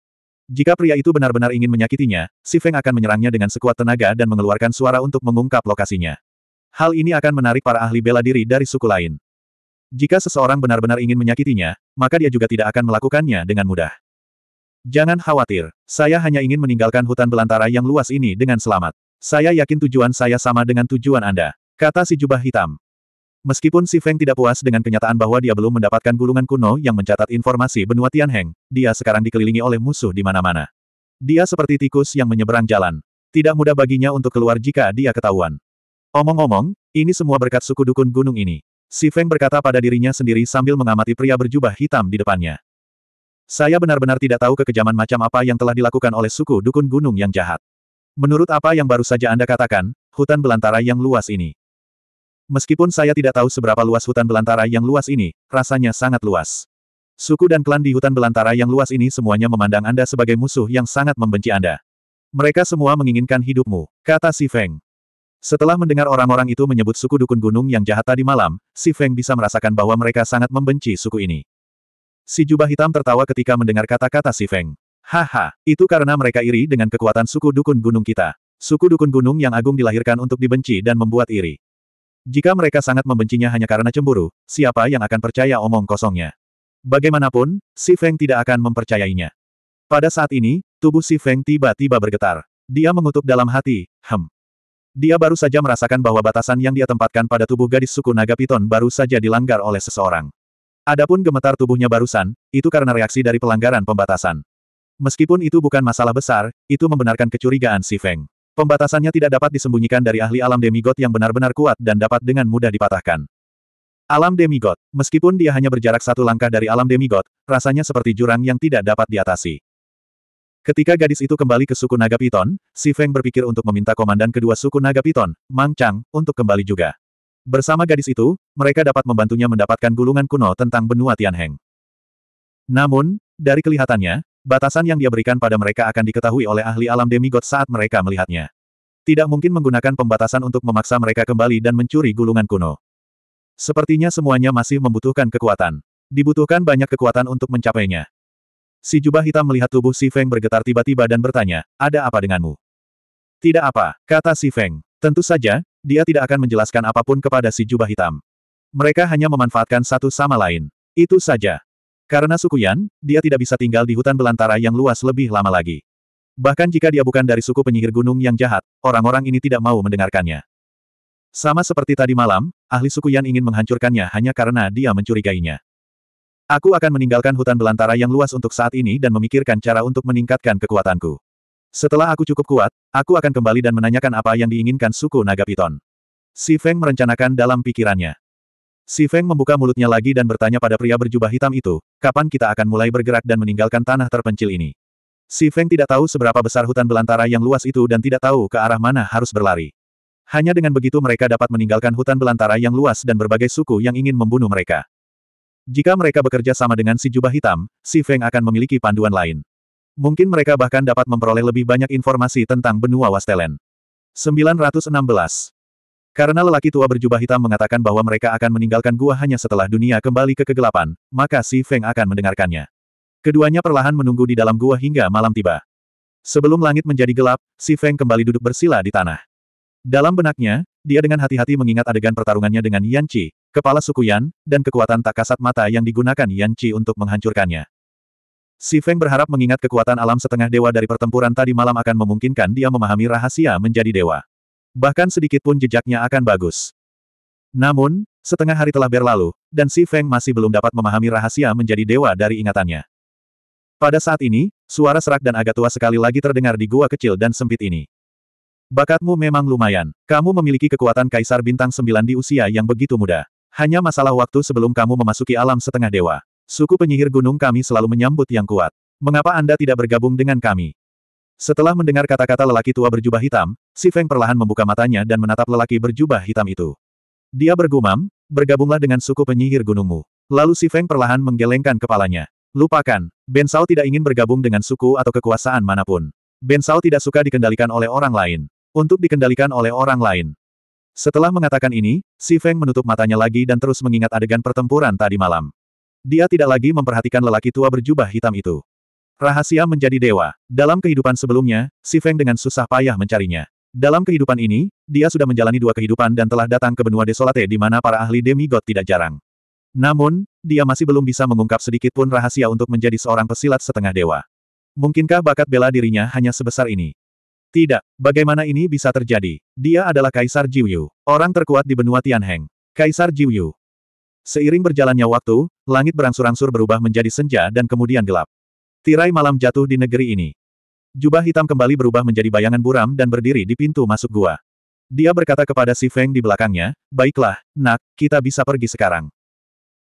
Jika pria itu benar-benar ingin menyakitinya, Si Feng akan menyerangnya dengan sekuat tenaga dan mengeluarkan suara untuk mengungkap lokasinya. Hal ini akan menarik para ahli bela diri dari suku lain. Jika seseorang benar-benar ingin menyakitinya, maka dia juga tidak akan melakukannya dengan mudah. Jangan khawatir, saya hanya ingin meninggalkan hutan belantara yang luas ini dengan selamat. Saya yakin tujuan saya sama dengan tujuan Anda, kata si jubah hitam. Meskipun Si Feng tidak puas dengan kenyataan bahwa dia belum mendapatkan gulungan kuno yang mencatat informasi benua Tianheng, dia sekarang dikelilingi oleh musuh di mana-mana. Dia seperti tikus yang menyeberang jalan. Tidak mudah baginya untuk keluar jika dia ketahuan. Omong-omong, ini semua berkat suku dukun gunung ini. Si Feng berkata pada dirinya sendiri sambil mengamati pria berjubah hitam di depannya. Saya benar-benar tidak tahu kekejaman macam apa yang telah dilakukan oleh suku dukun gunung yang jahat. Menurut apa yang baru saja Anda katakan, hutan belantara yang luas ini. Meskipun saya tidak tahu seberapa luas hutan belantara yang luas ini, rasanya sangat luas. Suku dan klan di hutan belantara yang luas ini semuanya memandang Anda sebagai musuh yang sangat membenci Anda. Mereka semua menginginkan hidupmu, kata Si Feng. Setelah mendengar orang-orang itu menyebut suku dukun gunung yang jahat tadi malam, Si Feng bisa merasakan bahwa mereka sangat membenci suku ini. Si jubah hitam tertawa ketika mendengar kata-kata Si Feng. Haha, itu karena mereka iri dengan kekuatan suku dukun gunung kita. Suku dukun gunung yang agung dilahirkan untuk dibenci dan membuat iri. Jika mereka sangat membencinya hanya karena cemburu, siapa yang akan percaya omong kosongnya? Bagaimanapun, Si Feng tidak akan mempercayainya. Pada saat ini, tubuh Si Feng tiba-tiba bergetar. Dia mengutuk dalam hati, hem. Dia baru saja merasakan bahwa batasan yang dia tempatkan pada tubuh gadis suku naga piton baru saja dilanggar oleh seseorang. Adapun gemetar tubuhnya barusan, itu karena reaksi dari pelanggaran pembatasan. Meskipun itu bukan masalah besar, itu membenarkan kecurigaan Si Feng. Pembatasannya tidak dapat disembunyikan dari ahli alam demigod yang benar-benar kuat dan dapat dengan mudah dipatahkan. Alam demigod, meskipun dia hanya berjarak satu langkah dari alam demigod, rasanya seperti jurang yang tidak dapat diatasi. Ketika gadis itu kembali ke suku Naga Piton, Si Feng berpikir untuk meminta komandan kedua suku Naga Piton, Mang Chang, untuk kembali juga. Bersama gadis itu, mereka dapat membantunya mendapatkan gulungan kuno tentang benua Tianheng. Namun, dari kelihatannya, Batasan yang dia berikan pada mereka akan diketahui oleh ahli alam demigod saat mereka melihatnya. Tidak mungkin menggunakan pembatasan untuk memaksa mereka kembali dan mencuri gulungan kuno. Sepertinya semuanya masih membutuhkan kekuatan. Dibutuhkan banyak kekuatan untuk mencapainya. Si jubah hitam melihat tubuh Si Feng bergetar tiba-tiba dan bertanya, ada apa denganmu? Tidak apa, kata Si Feng. Tentu saja, dia tidak akan menjelaskan apapun kepada si jubah hitam. Mereka hanya memanfaatkan satu sama lain. Itu saja. Karena suku Yan, dia tidak bisa tinggal di hutan belantara yang luas lebih lama lagi. Bahkan jika dia bukan dari suku penyihir gunung yang jahat, orang-orang ini tidak mau mendengarkannya. Sama seperti tadi malam, ahli suku Yan ingin menghancurkannya hanya karena dia mencurigainya. Aku akan meninggalkan hutan belantara yang luas untuk saat ini dan memikirkan cara untuk meningkatkan kekuatanku. Setelah aku cukup kuat, aku akan kembali dan menanyakan apa yang diinginkan suku naga piton. Si Feng merencanakan dalam pikirannya. Si Feng membuka mulutnya lagi dan bertanya pada pria berjubah hitam itu, kapan kita akan mulai bergerak dan meninggalkan tanah terpencil ini? Si Feng tidak tahu seberapa besar hutan belantara yang luas itu dan tidak tahu ke arah mana harus berlari. Hanya dengan begitu mereka dapat meninggalkan hutan belantara yang luas dan berbagai suku yang ingin membunuh mereka. Jika mereka bekerja sama dengan si jubah hitam, si Feng akan memiliki panduan lain. Mungkin mereka bahkan dapat memperoleh lebih banyak informasi tentang benua Wastelen. 916. Karena lelaki tua berjubah hitam mengatakan bahwa mereka akan meninggalkan gua hanya setelah dunia kembali ke kegelapan, maka Si Feng akan mendengarkannya. Keduanya perlahan menunggu di dalam gua hingga malam tiba. Sebelum langit menjadi gelap, Si Feng kembali duduk bersila di tanah. Dalam benaknya, dia dengan hati-hati mengingat adegan pertarungannya dengan Yan Qi, kepala suku Yan, dan kekuatan tak kasat mata yang digunakan Yan Qi untuk menghancurkannya. Si Feng berharap mengingat kekuatan alam setengah dewa dari pertempuran tadi malam akan memungkinkan dia memahami rahasia menjadi dewa bahkan sedikit pun jejaknya akan bagus. Namun, setengah hari telah berlalu, dan Si Feng masih belum dapat memahami rahasia menjadi dewa dari ingatannya. Pada saat ini, suara serak dan agak tua sekali lagi terdengar di gua kecil dan sempit ini. Bakatmu memang lumayan. Kamu memiliki kekuatan Kaisar Bintang Sembilan di usia yang begitu muda. Hanya masalah waktu sebelum kamu memasuki alam setengah dewa. Suku penyihir gunung kami selalu menyambut yang kuat. Mengapa Anda tidak bergabung dengan kami? Setelah mendengar kata-kata lelaki tua berjubah hitam, si Feng perlahan membuka matanya dan menatap lelaki berjubah hitam itu. Dia bergumam, bergabunglah dengan suku penyihir gunungmu. Lalu si Feng perlahan menggelengkan kepalanya. Lupakan, Ben Sao tidak ingin bergabung dengan suku atau kekuasaan manapun. Ben Sao tidak suka dikendalikan oleh orang lain. Untuk dikendalikan oleh orang lain. Setelah mengatakan ini, si Feng menutup matanya lagi dan terus mengingat adegan pertempuran tadi malam. Dia tidak lagi memperhatikan lelaki tua berjubah hitam itu. Rahasia menjadi dewa. Dalam kehidupan sebelumnya, Si Feng dengan susah payah mencarinya. Dalam kehidupan ini, dia sudah menjalani dua kehidupan dan telah datang ke benua desolate di mana para ahli demigod tidak jarang. Namun, dia masih belum bisa mengungkap sedikitpun rahasia untuk menjadi seorang pesilat setengah dewa. Mungkinkah bakat bela dirinya hanya sebesar ini? Tidak, bagaimana ini bisa terjadi? Dia adalah Kaisar Jiuyu, orang terkuat di benua Tianheng. Kaisar Jiuyu. Seiring berjalannya waktu, langit berangsur-angsur berubah menjadi senja dan kemudian gelap. Tirai malam jatuh di negeri ini. Jubah hitam kembali berubah menjadi bayangan buram dan berdiri di pintu masuk gua. Dia berkata kepada Si Feng di belakangnya, Baiklah, nak, kita bisa pergi sekarang.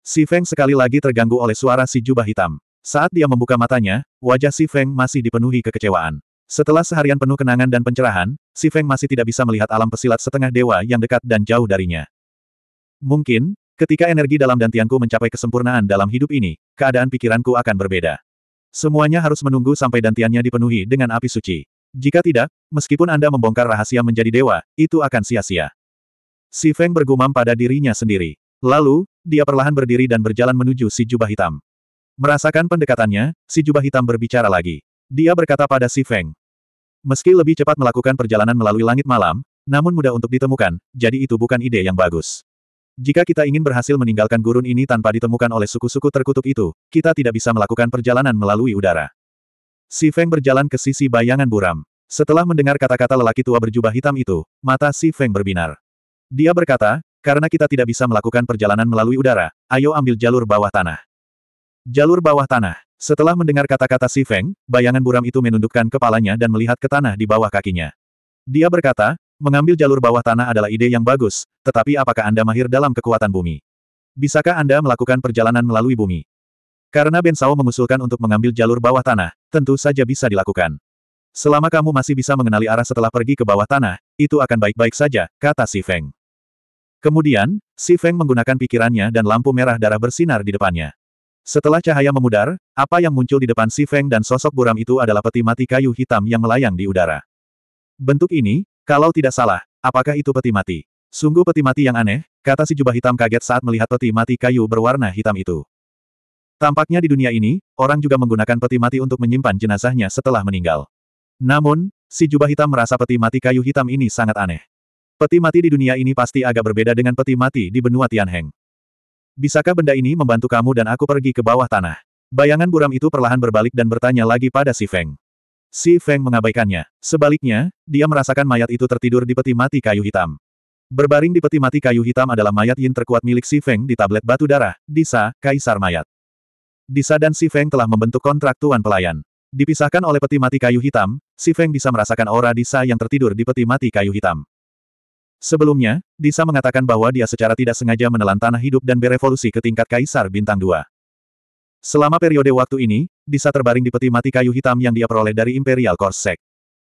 Si Feng sekali lagi terganggu oleh suara si jubah hitam. Saat dia membuka matanya, wajah Si Feng masih dipenuhi kekecewaan. Setelah seharian penuh kenangan dan pencerahan, Si Feng masih tidak bisa melihat alam pesilat setengah dewa yang dekat dan jauh darinya. Mungkin, ketika energi dalam dantianku mencapai kesempurnaan dalam hidup ini, keadaan pikiranku akan berbeda. Semuanya harus menunggu sampai dantiannya dipenuhi dengan api suci. Jika tidak, meskipun Anda membongkar rahasia menjadi dewa, itu akan sia-sia. Si Feng bergumam pada dirinya sendiri. Lalu, dia perlahan berdiri dan berjalan menuju si jubah hitam. Merasakan pendekatannya, si jubah hitam berbicara lagi. Dia berkata pada si Feng. Meski lebih cepat melakukan perjalanan melalui langit malam, namun mudah untuk ditemukan, jadi itu bukan ide yang bagus. Jika kita ingin berhasil meninggalkan gurun ini tanpa ditemukan oleh suku-suku terkutuk itu, kita tidak bisa melakukan perjalanan melalui udara. Si Feng berjalan ke sisi bayangan buram. Setelah mendengar kata-kata lelaki tua berjubah hitam itu, mata Si Feng berbinar. Dia berkata, karena kita tidak bisa melakukan perjalanan melalui udara, ayo ambil jalur bawah tanah. Jalur bawah tanah. Setelah mendengar kata-kata Si Feng, bayangan buram itu menundukkan kepalanya dan melihat ke tanah di bawah kakinya. Dia berkata, Mengambil jalur bawah tanah adalah ide yang bagus, tetapi apakah Anda mahir dalam kekuatan bumi? Bisakah Anda melakukan perjalanan melalui bumi? Karena Ben Sao mengusulkan untuk mengambil jalur bawah tanah, tentu saja bisa dilakukan. Selama kamu masih bisa mengenali arah setelah pergi ke bawah tanah, itu akan baik-baik saja, kata Si Feng. Kemudian, Si Feng menggunakan pikirannya dan lampu merah darah bersinar di depannya. Setelah cahaya memudar, apa yang muncul di depan Si Feng dan sosok buram itu adalah peti mati kayu hitam yang melayang di udara. Bentuk ini, kalau tidak salah, apakah itu peti mati? Sungguh peti mati yang aneh, kata si jubah hitam kaget saat melihat peti mati kayu berwarna hitam itu. Tampaknya di dunia ini, orang juga menggunakan peti mati untuk menyimpan jenazahnya setelah meninggal. Namun, si jubah hitam merasa peti mati kayu hitam ini sangat aneh. Peti mati di dunia ini pasti agak berbeda dengan peti mati di benua Tianheng. Bisakah benda ini membantu kamu dan aku pergi ke bawah tanah? Bayangan buram itu perlahan berbalik dan bertanya lagi pada si Feng. Si Feng mengabaikannya. Sebaliknya, dia merasakan mayat itu tertidur di peti mati kayu hitam. Berbaring di peti mati kayu hitam adalah mayat yin terkuat milik Si Feng di tablet batu darah, Disa, Kaisar Mayat. Disa dan Si Feng telah membentuk kontrak tuan pelayan. Dipisahkan oleh peti mati kayu hitam, Si Feng bisa merasakan aura Disa yang tertidur di peti mati kayu hitam. Sebelumnya, Disa mengatakan bahwa dia secara tidak sengaja menelan tanah hidup dan berevolusi ke tingkat Kaisar Bintang 2. Selama periode waktu ini, Disa terbaring di peti mati kayu hitam yang dia peroleh dari Imperial Core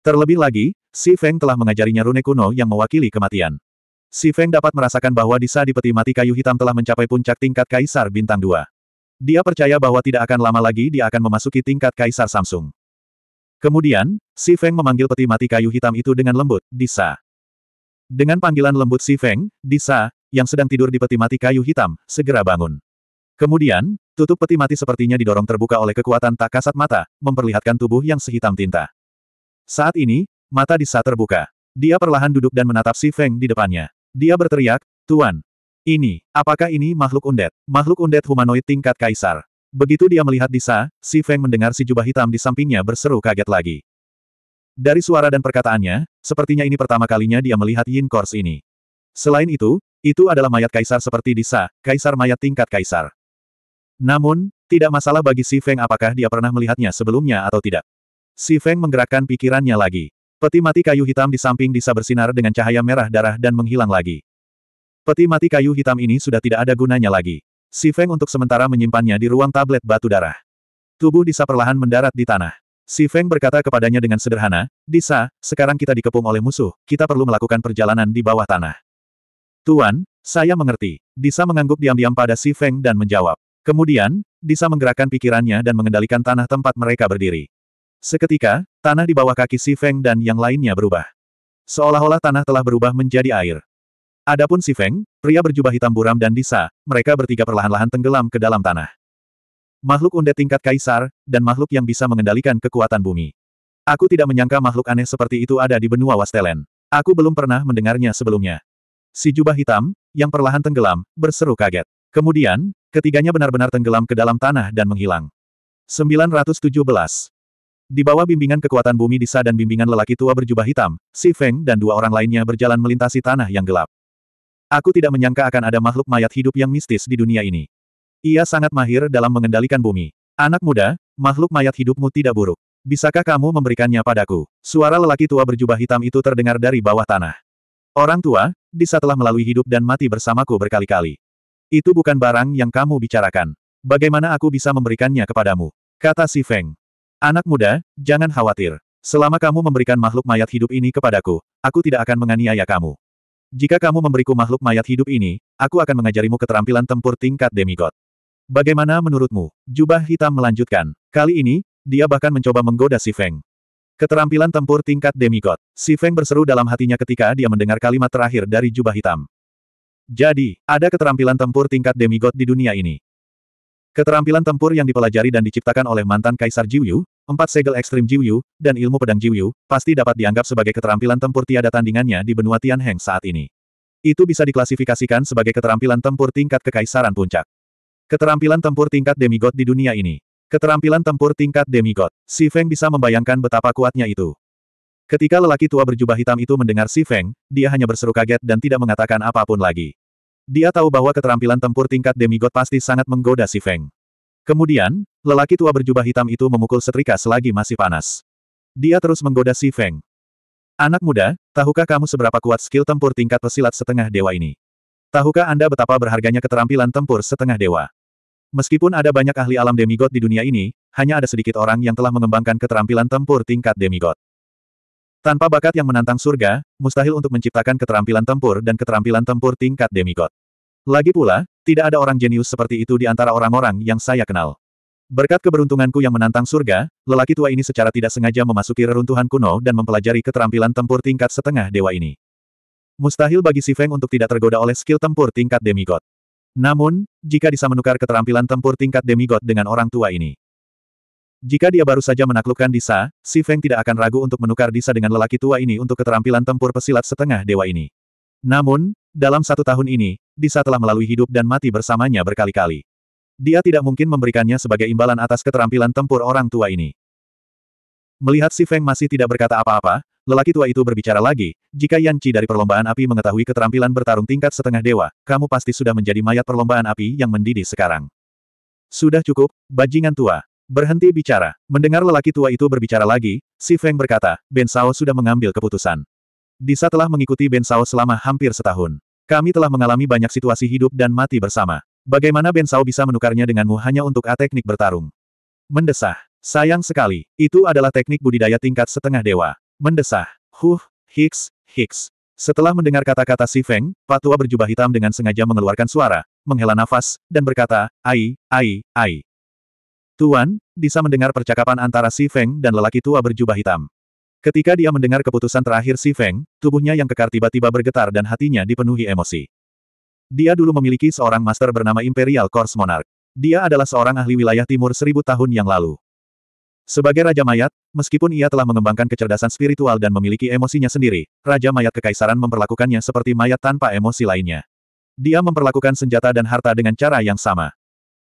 Terlebih lagi, Si Feng telah mengajarinya rune kuno yang mewakili kematian. Si Feng dapat merasakan bahwa Disa di peti mati kayu hitam telah mencapai puncak tingkat Kaisar Bintang 2. Dia percaya bahwa tidak akan lama lagi dia akan memasuki tingkat Kaisar Samsung. Kemudian, Si Feng memanggil peti mati kayu hitam itu dengan lembut, Disa. Dengan panggilan lembut Si Feng, Disa, yang sedang tidur di peti mati kayu hitam, segera bangun. Kemudian, Tutup peti mati sepertinya didorong terbuka oleh kekuatan tak kasat mata, memperlihatkan tubuh yang sehitam tinta. Saat ini, mata Disa terbuka. Dia perlahan duduk dan menatap si Feng di depannya. Dia berteriak, Tuan, ini, apakah ini makhluk undet? Makhluk undet humanoid tingkat kaisar. Begitu dia melihat Disa, si Feng mendengar si jubah hitam di sampingnya berseru kaget lagi. Dari suara dan perkataannya, sepertinya ini pertama kalinya dia melihat Yin Kors ini. Selain itu, itu adalah mayat kaisar seperti Disa, kaisar mayat tingkat kaisar. Namun, tidak masalah bagi Si Feng apakah dia pernah melihatnya sebelumnya atau tidak. Si Feng menggerakkan pikirannya lagi. Peti mati kayu hitam di samping bisa bersinar dengan cahaya merah darah dan menghilang lagi. Peti mati kayu hitam ini sudah tidak ada gunanya lagi. Si Feng untuk sementara menyimpannya di ruang tablet batu darah. Tubuh Disa perlahan mendarat di tanah. Si Feng berkata kepadanya dengan sederhana, Disa, sekarang kita dikepung oleh musuh, kita perlu melakukan perjalanan di bawah tanah. Tuan, saya mengerti. Disa mengangguk diam-diam pada Si Feng dan menjawab. Kemudian, Disa menggerakkan pikirannya dan mengendalikan tanah tempat mereka berdiri. Seketika, tanah di bawah kaki Si Feng dan yang lainnya berubah. Seolah-olah tanah telah berubah menjadi air. Adapun Si Feng, pria berjubah hitam buram dan Disa, mereka bertiga perlahan-lahan tenggelam ke dalam tanah. Makhluk undet tingkat kaisar, dan makhluk yang bisa mengendalikan kekuatan bumi. Aku tidak menyangka makhluk aneh seperti itu ada di benua Wastelen. Aku belum pernah mendengarnya sebelumnya. Si jubah hitam, yang perlahan tenggelam, berseru kaget. Kemudian, Ketiganya benar-benar tenggelam ke dalam tanah dan menghilang. 917. Di bawah bimbingan kekuatan bumi Disa dan bimbingan lelaki tua berjubah hitam, Si Feng dan dua orang lainnya berjalan melintasi tanah yang gelap. Aku tidak menyangka akan ada makhluk mayat hidup yang mistis di dunia ini. Ia sangat mahir dalam mengendalikan bumi. Anak muda, makhluk mayat hidupmu tidak buruk. Bisakah kamu memberikannya padaku? Suara lelaki tua berjubah hitam itu terdengar dari bawah tanah. Orang tua, Disa telah melalui hidup dan mati bersamaku berkali-kali. Itu bukan barang yang kamu bicarakan. Bagaimana aku bisa memberikannya kepadamu? Kata si Feng. Anak muda, jangan khawatir. Selama kamu memberikan makhluk mayat hidup ini kepadaku, aku tidak akan menganiaya kamu. Jika kamu memberiku makhluk mayat hidup ini, aku akan mengajarimu keterampilan tempur tingkat demigod. Bagaimana menurutmu? Jubah hitam melanjutkan. Kali ini, dia bahkan mencoba menggoda si Feng. Keterampilan tempur tingkat demigod. Si Feng berseru dalam hatinya ketika dia mendengar kalimat terakhir dari jubah hitam. Jadi, ada keterampilan tempur tingkat demigod di dunia ini. Keterampilan tempur yang dipelajari dan diciptakan oleh mantan Kaisar Jiuyu, empat segel ekstrim Jiuyu, dan ilmu pedang Jiuyu, pasti dapat dianggap sebagai keterampilan tempur tiada tandingannya di benua Tianheng saat ini. Itu bisa diklasifikasikan sebagai keterampilan tempur tingkat kekaisaran puncak. Keterampilan tempur tingkat demigod di dunia ini. Keterampilan tempur tingkat demigod. Si Feng bisa membayangkan betapa kuatnya itu. Ketika lelaki tua berjubah hitam itu mendengar Si Feng, dia hanya berseru kaget dan tidak mengatakan apapun lagi. Dia tahu bahwa keterampilan tempur tingkat demigod pasti sangat menggoda Si Feng. Kemudian, lelaki tua berjubah hitam itu memukul setrika selagi masih panas. Dia terus menggoda Si Feng. Anak muda, tahukah kamu seberapa kuat skill tempur tingkat pesilat setengah dewa ini? Tahukah Anda betapa berharganya keterampilan tempur setengah dewa? Meskipun ada banyak ahli alam demigod di dunia ini, hanya ada sedikit orang yang telah mengembangkan keterampilan tempur tingkat demigod. Tanpa bakat yang menantang surga, mustahil untuk menciptakan keterampilan tempur dan keterampilan tempur tingkat demigod. Lagi pula, tidak ada orang jenius seperti itu di antara orang-orang yang saya kenal. Berkat keberuntunganku yang menantang surga, lelaki tua ini secara tidak sengaja memasuki reruntuhan kuno dan mempelajari keterampilan tempur tingkat setengah dewa ini. Mustahil bagi si Feng untuk tidak tergoda oleh skill tempur tingkat demigod. Namun, jika bisa menukar keterampilan tempur tingkat demigod dengan orang tua ini, jika dia baru saja menaklukkan Disa, Si Feng tidak akan ragu untuk menukar Disa dengan lelaki tua ini untuk keterampilan tempur pesilat setengah dewa ini. Namun, dalam satu tahun ini, Disa telah melalui hidup dan mati bersamanya berkali-kali. Dia tidak mungkin memberikannya sebagai imbalan atas keterampilan tempur orang tua ini. Melihat Si Feng masih tidak berkata apa-apa, lelaki tua itu berbicara lagi, jika Yan Qi dari perlombaan api mengetahui keterampilan bertarung tingkat setengah dewa, kamu pasti sudah menjadi mayat perlombaan api yang mendidih sekarang. Sudah cukup, bajingan tua. Berhenti bicara. Mendengar lelaki tua itu berbicara lagi, Si Feng berkata, Ben Sao sudah mengambil keputusan. Disa telah mengikuti Ben Sao selama hampir setahun. Kami telah mengalami banyak situasi hidup dan mati bersama. Bagaimana Ben Sao bisa menukarnya denganmu hanya untuk A teknik bertarung? Mendesah. Sayang sekali, itu adalah teknik budidaya tingkat setengah dewa. Mendesah. Huh, Hicks, Hicks. Setelah mendengar kata-kata Si Feng, Patua berjubah hitam dengan sengaja mengeluarkan suara, menghela nafas, dan berkata, Ai, ai, ai. Tuan, bisa mendengar percakapan antara Si Feng dan lelaki tua berjubah hitam. Ketika dia mendengar keputusan terakhir Si Feng, tubuhnya yang kekar tiba-tiba bergetar dan hatinya dipenuhi emosi. Dia dulu memiliki seorang master bernama Imperial Course Monarch. Dia adalah seorang ahli wilayah timur seribu tahun yang lalu. Sebagai Raja Mayat, meskipun ia telah mengembangkan kecerdasan spiritual dan memiliki emosinya sendiri, Raja Mayat Kekaisaran memperlakukannya seperti mayat tanpa emosi lainnya. Dia memperlakukan senjata dan harta dengan cara yang sama.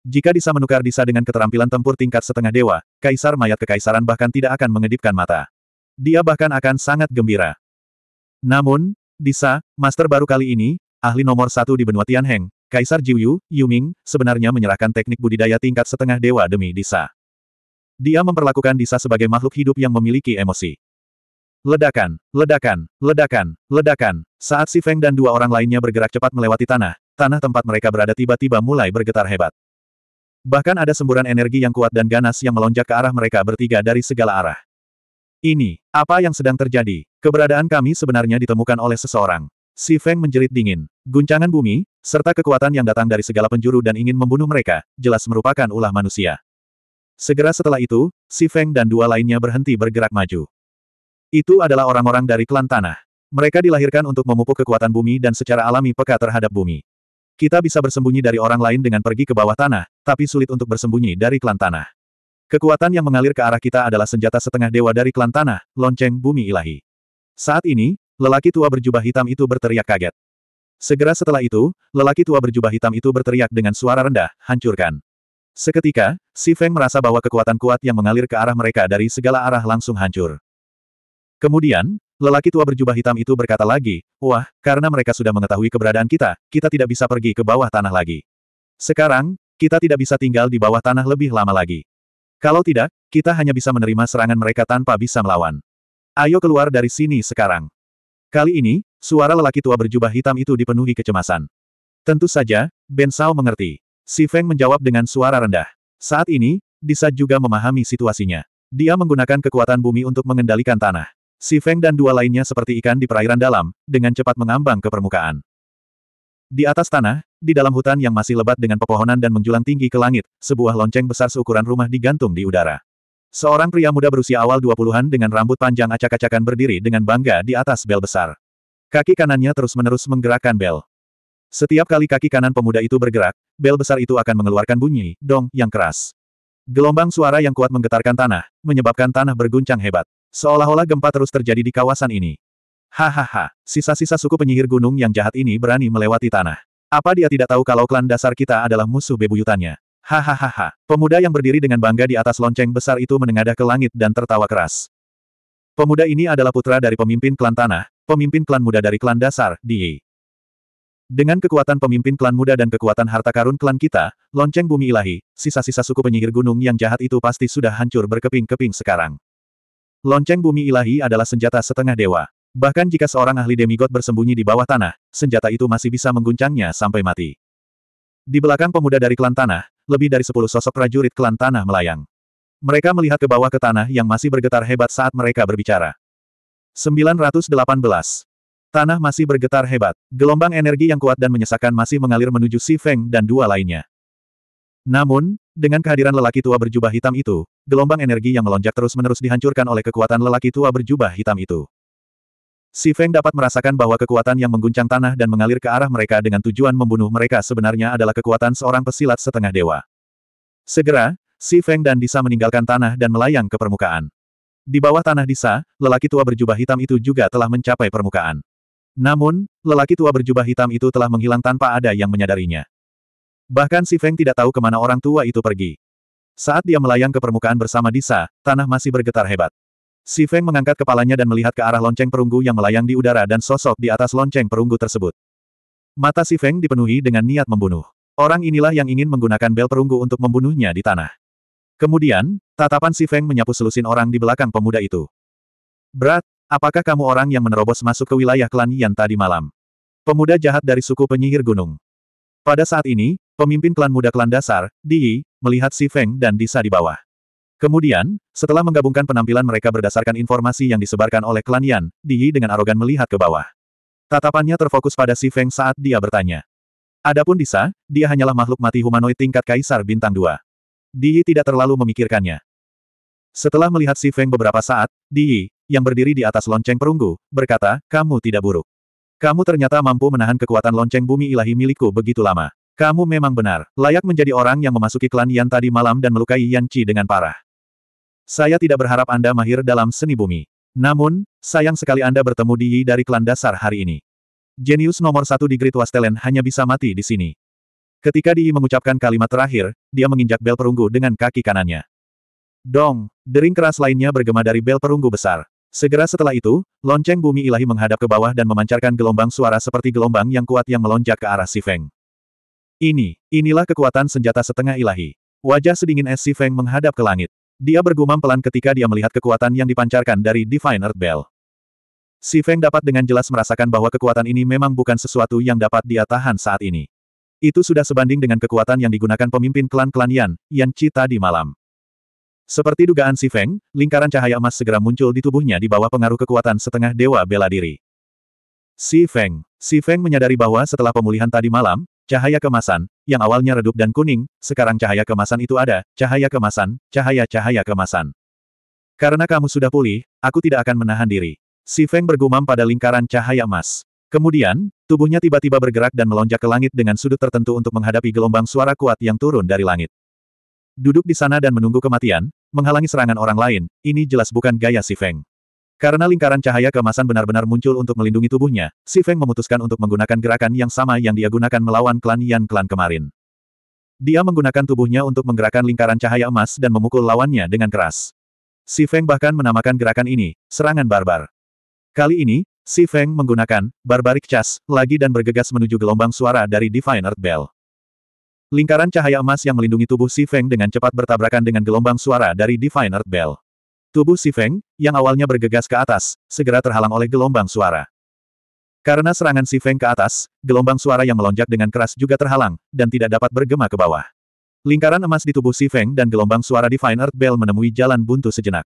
Jika Disa menukar Disa dengan keterampilan tempur tingkat setengah dewa, Kaisar Mayat Kekaisaran bahkan tidak akan mengedipkan mata. Dia bahkan akan sangat gembira. Namun, Disa, master baru kali ini, ahli nomor satu di benua Tianheng, Kaisar Jiuyu, Yuming, sebenarnya menyerahkan teknik budidaya tingkat setengah dewa demi Disa. Dia memperlakukan Disa sebagai makhluk hidup yang memiliki emosi. Ledakan, ledakan, ledakan, ledakan. Saat Si Feng dan dua orang lainnya bergerak cepat melewati tanah, tanah tempat mereka berada tiba-tiba mulai bergetar hebat. Bahkan ada semburan energi yang kuat dan ganas yang melonjak ke arah mereka bertiga dari segala arah. Ini, apa yang sedang terjadi? Keberadaan kami sebenarnya ditemukan oleh seseorang. Si Feng menjerit dingin. Guncangan bumi, serta kekuatan yang datang dari segala penjuru dan ingin membunuh mereka, jelas merupakan ulah manusia. Segera setelah itu, Si Feng dan dua lainnya berhenti bergerak maju. Itu adalah orang-orang dari klan tanah. Mereka dilahirkan untuk memupuk kekuatan bumi dan secara alami peka terhadap bumi. Kita bisa bersembunyi dari orang lain dengan pergi ke bawah tanah, tapi sulit untuk bersembunyi dari klan tanah. Kekuatan yang mengalir ke arah kita adalah senjata setengah dewa dari klan tanah, lonceng bumi ilahi. Saat ini, lelaki tua berjubah hitam itu berteriak kaget. Segera setelah itu, lelaki tua berjubah hitam itu berteriak dengan suara rendah, hancurkan. Seketika, Si Feng merasa bahwa kekuatan kuat yang mengalir ke arah mereka dari segala arah langsung hancur. Kemudian, Lelaki tua berjubah hitam itu berkata lagi, Wah, karena mereka sudah mengetahui keberadaan kita, kita tidak bisa pergi ke bawah tanah lagi. Sekarang, kita tidak bisa tinggal di bawah tanah lebih lama lagi. Kalau tidak, kita hanya bisa menerima serangan mereka tanpa bisa melawan. Ayo keluar dari sini sekarang. Kali ini, suara lelaki tua berjubah hitam itu dipenuhi kecemasan. Tentu saja, Ben Sao mengerti. Si Feng menjawab dengan suara rendah. Saat ini, Disa juga memahami situasinya. Dia menggunakan kekuatan bumi untuk mengendalikan tanah. Si Feng dan dua lainnya seperti ikan di perairan dalam, dengan cepat mengambang ke permukaan. Di atas tanah, di dalam hutan yang masih lebat dengan pepohonan dan menjulang tinggi ke langit, sebuah lonceng besar seukuran rumah digantung di udara. Seorang pria muda berusia awal 20-an dengan rambut panjang acak-acakan berdiri dengan bangga di atas bel besar. Kaki kanannya terus-menerus menggerakkan bel. Setiap kali kaki kanan pemuda itu bergerak, bel besar itu akan mengeluarkan bunyi, dong, yang keras. Gelombang suara yang kuat menggetarkan tanah, menyebabkan tanah berguncang hebat. Seolah-olah gempa terus terjadi di kawasan ini. Hahaha, sisa-sisa suku penyihir gunung yang jahat ini berani melewati tanah. Apa dia tidak tahu kalau klan dasar kita adalah musuh bebuyutannya? Hahaha, pemuda yang berdiri dengan bangga di atas lonceng besar itu menengadah ke langit dan tertawa keras. Pemuda ini adalah putra dari pemimpin klan tanah, pemimpin klan muda dari klan dasar, Di. Dengan kekuatan pemimpin klan muda dan kekuatan harta karun klan kita, lonceng bumi ilahi, sisa-sisa suku penyihir gunung yang jahat itu pasti sudah hancur berkeping-keping sekarang. Lonceng bumi ilahi adalah senjata setengah dewa. Bahkan jika seorang ahli demigod bersembunyi di bawah tanah, senjata itu masih bisa mengguncangnya sampai mati. Di belakang pemuda dari klan tanah, lebih dari sepuluh sosok prajurit klan tanah melayang. Mereka melihat ke bawah ke tanah yang masih bergetar hebat saat mereka berbicara. 918. Tanah masih bergetar hebat. Gelombang energi yang kuat dan menyesakkan masih mengalir menuju Si Feng dan dua lainnya. Namun, dengan kehadiran lelaki tua berjubah hitam itu, gelombang energi yang melonjak terus-menerus dihancurkan oleh kekuatan lelaki tua berjubah hitam itu. Si Feng dapat merasakan bahwa kekuatan yang mengguncang tanah dan mengalir ke arah mereka dengan tujuan membunuh mereka sebenarnya adalah kekuatan seorang pesilat setengah dewa. Segera, Si Feng dan Disa meninggalkan tanah dan melayang ke permukaan. Di bawah tanah Disa, lelaki tua berjubah hitam itu juga telah mencapai permukaan. Namun, lelaki tua berjubah hitam itu telah menghilang tanpa ada yang menyadarinya. Bahkan si Feng tidak tahu kemana orang tua itu pergi. Saat dia melayang ke permukaan bersama Disa, tanah masih bergetar hebat. Si Feng mengangkat kepalanya dan melihat ke arah lonceng perunggu yang melayang di udara dan sosok di atas lonceng perunggu tersebut. Mata si Feng dipenuhi dengan niat membunuh. Orang inilah yang ingin menggunakan bel perunggu untuk membunuhnya di tanah. Kemudian, tatapan si Feng menyapu selusin orang di belakang pemuda itu. Berat, apakah kamu orang yang menerobos masuk ke wilayah klan Yan tadi malam? Pemuda jahat dari suku penyihir gunung. Pada saat ini, Pemimpin klan muda klan dasar, Di, melihat Si Feng dan Disa di bawah. Kemudian, setelah menggabungkan penampilan mereka berdasarkan informasi yang disebarkan oleh klan Yan, Di dengan arogan melihat ke bawah. Tatapannya terfokus pada Si Feng saat dia bertanya. Adapun Disa, dia hanyalah makhluk mati humanoid tingkat kaisar bintang 2. Di tidak terlalu memikirkannya. Setelah melihat Si Feng beberapa saat, Di, yang berdiri di atas lonceng perunggu, berkata, kamu tidak buruk. Kamu ternyata mampu menahan kekuatan lonceng bumi ilahi milikku begitu lama. Kamu memang benar, layak menjadi orang yang memasuki klan Yan tadi malam dan melukai Yan Qi dengan parah. Saya tidak berharap Anda mahir dalam seni bumi. Namun, sayang sekali Anda bertemu di Yi dari klan dasar hari ini. Jenius nomor satu di Great Wastelen hanya bisa mati di sini. Ketika Di Yi mengucapkan kalimat terakhir, dia menginjak bel perunggu dengan kaki kanannya. Dong, dering keras lainnya bergema dari bel perunggu besar. Segera setelah itu, lonceng bumi ilahi menghadap ke bawah dan memancarkan gelombang suara seperti gelombang yang kuat yang melonjak ke arah Si Feng. Ini, inilah kekuatan senjata setengah ilahi. Wajah sedingin es si Feng menghadap ke langit. Dia bergumam pelan ketika dia melihat kekuatan yang dipancarkan dari Divine Earth Bell. Si Feng dapat dengan jelas merasakan bahwa kekuatan ini memang bukan sesuatu yang dapat dia tahan saat ini. Itu sudah sebanding dengan kekuatan yang digunakan pemimpin klan-klan Yan, Yan Chi tadi malam. Seperti dugaan Si Feng, lingkaran cahaya emas segera muncul di tubuhnya di bawah pengaruh kekuatan setengah dewa bela diri. Si Feng. Si Feng menyadari bahwa setelah pemulihan tadi malam, Cahaya kemasan, yang awalnya redup dan kuning, sekarang cahaya kemasan itu ada, cahaya kemasan, cahaya-cahaya kemasan. Karena kamu sudah pulih, aku tidak akan menahan diri. Si Feng bergumam pada lingkaran cahaya emas. Kemudian, tubuhnya tiba-tiba bergerak dan melonjak ke langit dengan sudut tertentu untuk menghadapi gelombang suara kuat yang turun dari langit. Duduk di sana dan menunggu kematian, menghalangi serangan orang lain, ini jelas bukan gaya si Feng. Karena lingkaran cahaya kemasan benar-benar muncul untuk melindungi tubuhnya, Si Feng memutuskan untuk menggunakan gerakan yang sama yang dia gunakan melawan klan Yan klan kemarin. Dia menggunakan tubuhnya untuk menggerakkan lingkaran cahaya emas dan memukul lawannya dengan keras. Si Feng bahkan menamakan gerakan ini, serangan barbar. Kali ini, Si Feng menggunakan, barbaric Chas lagi dan bergegas menuju gelombang suara dari Divine Earth Bell. Lingkaran cahaya emas yang melindungi tubuh Si Feng dengan cepat bertabrakan dengan gelombang suara dari Divine Earth Bell. Tubuh Si Feng, yang awalnya bergegas ke atas, segera terhalang oleh gelombang suara. Karena serangan Si Feng ke atas, gelombang suara yang melonjak dengan keras juga terhalang, dan tidak dapat bergema ke bawah. Lingkaran emas di tubuh Si Feng dan gelombang suara di Fine Earth Bell menemui jalan buntu sejenak.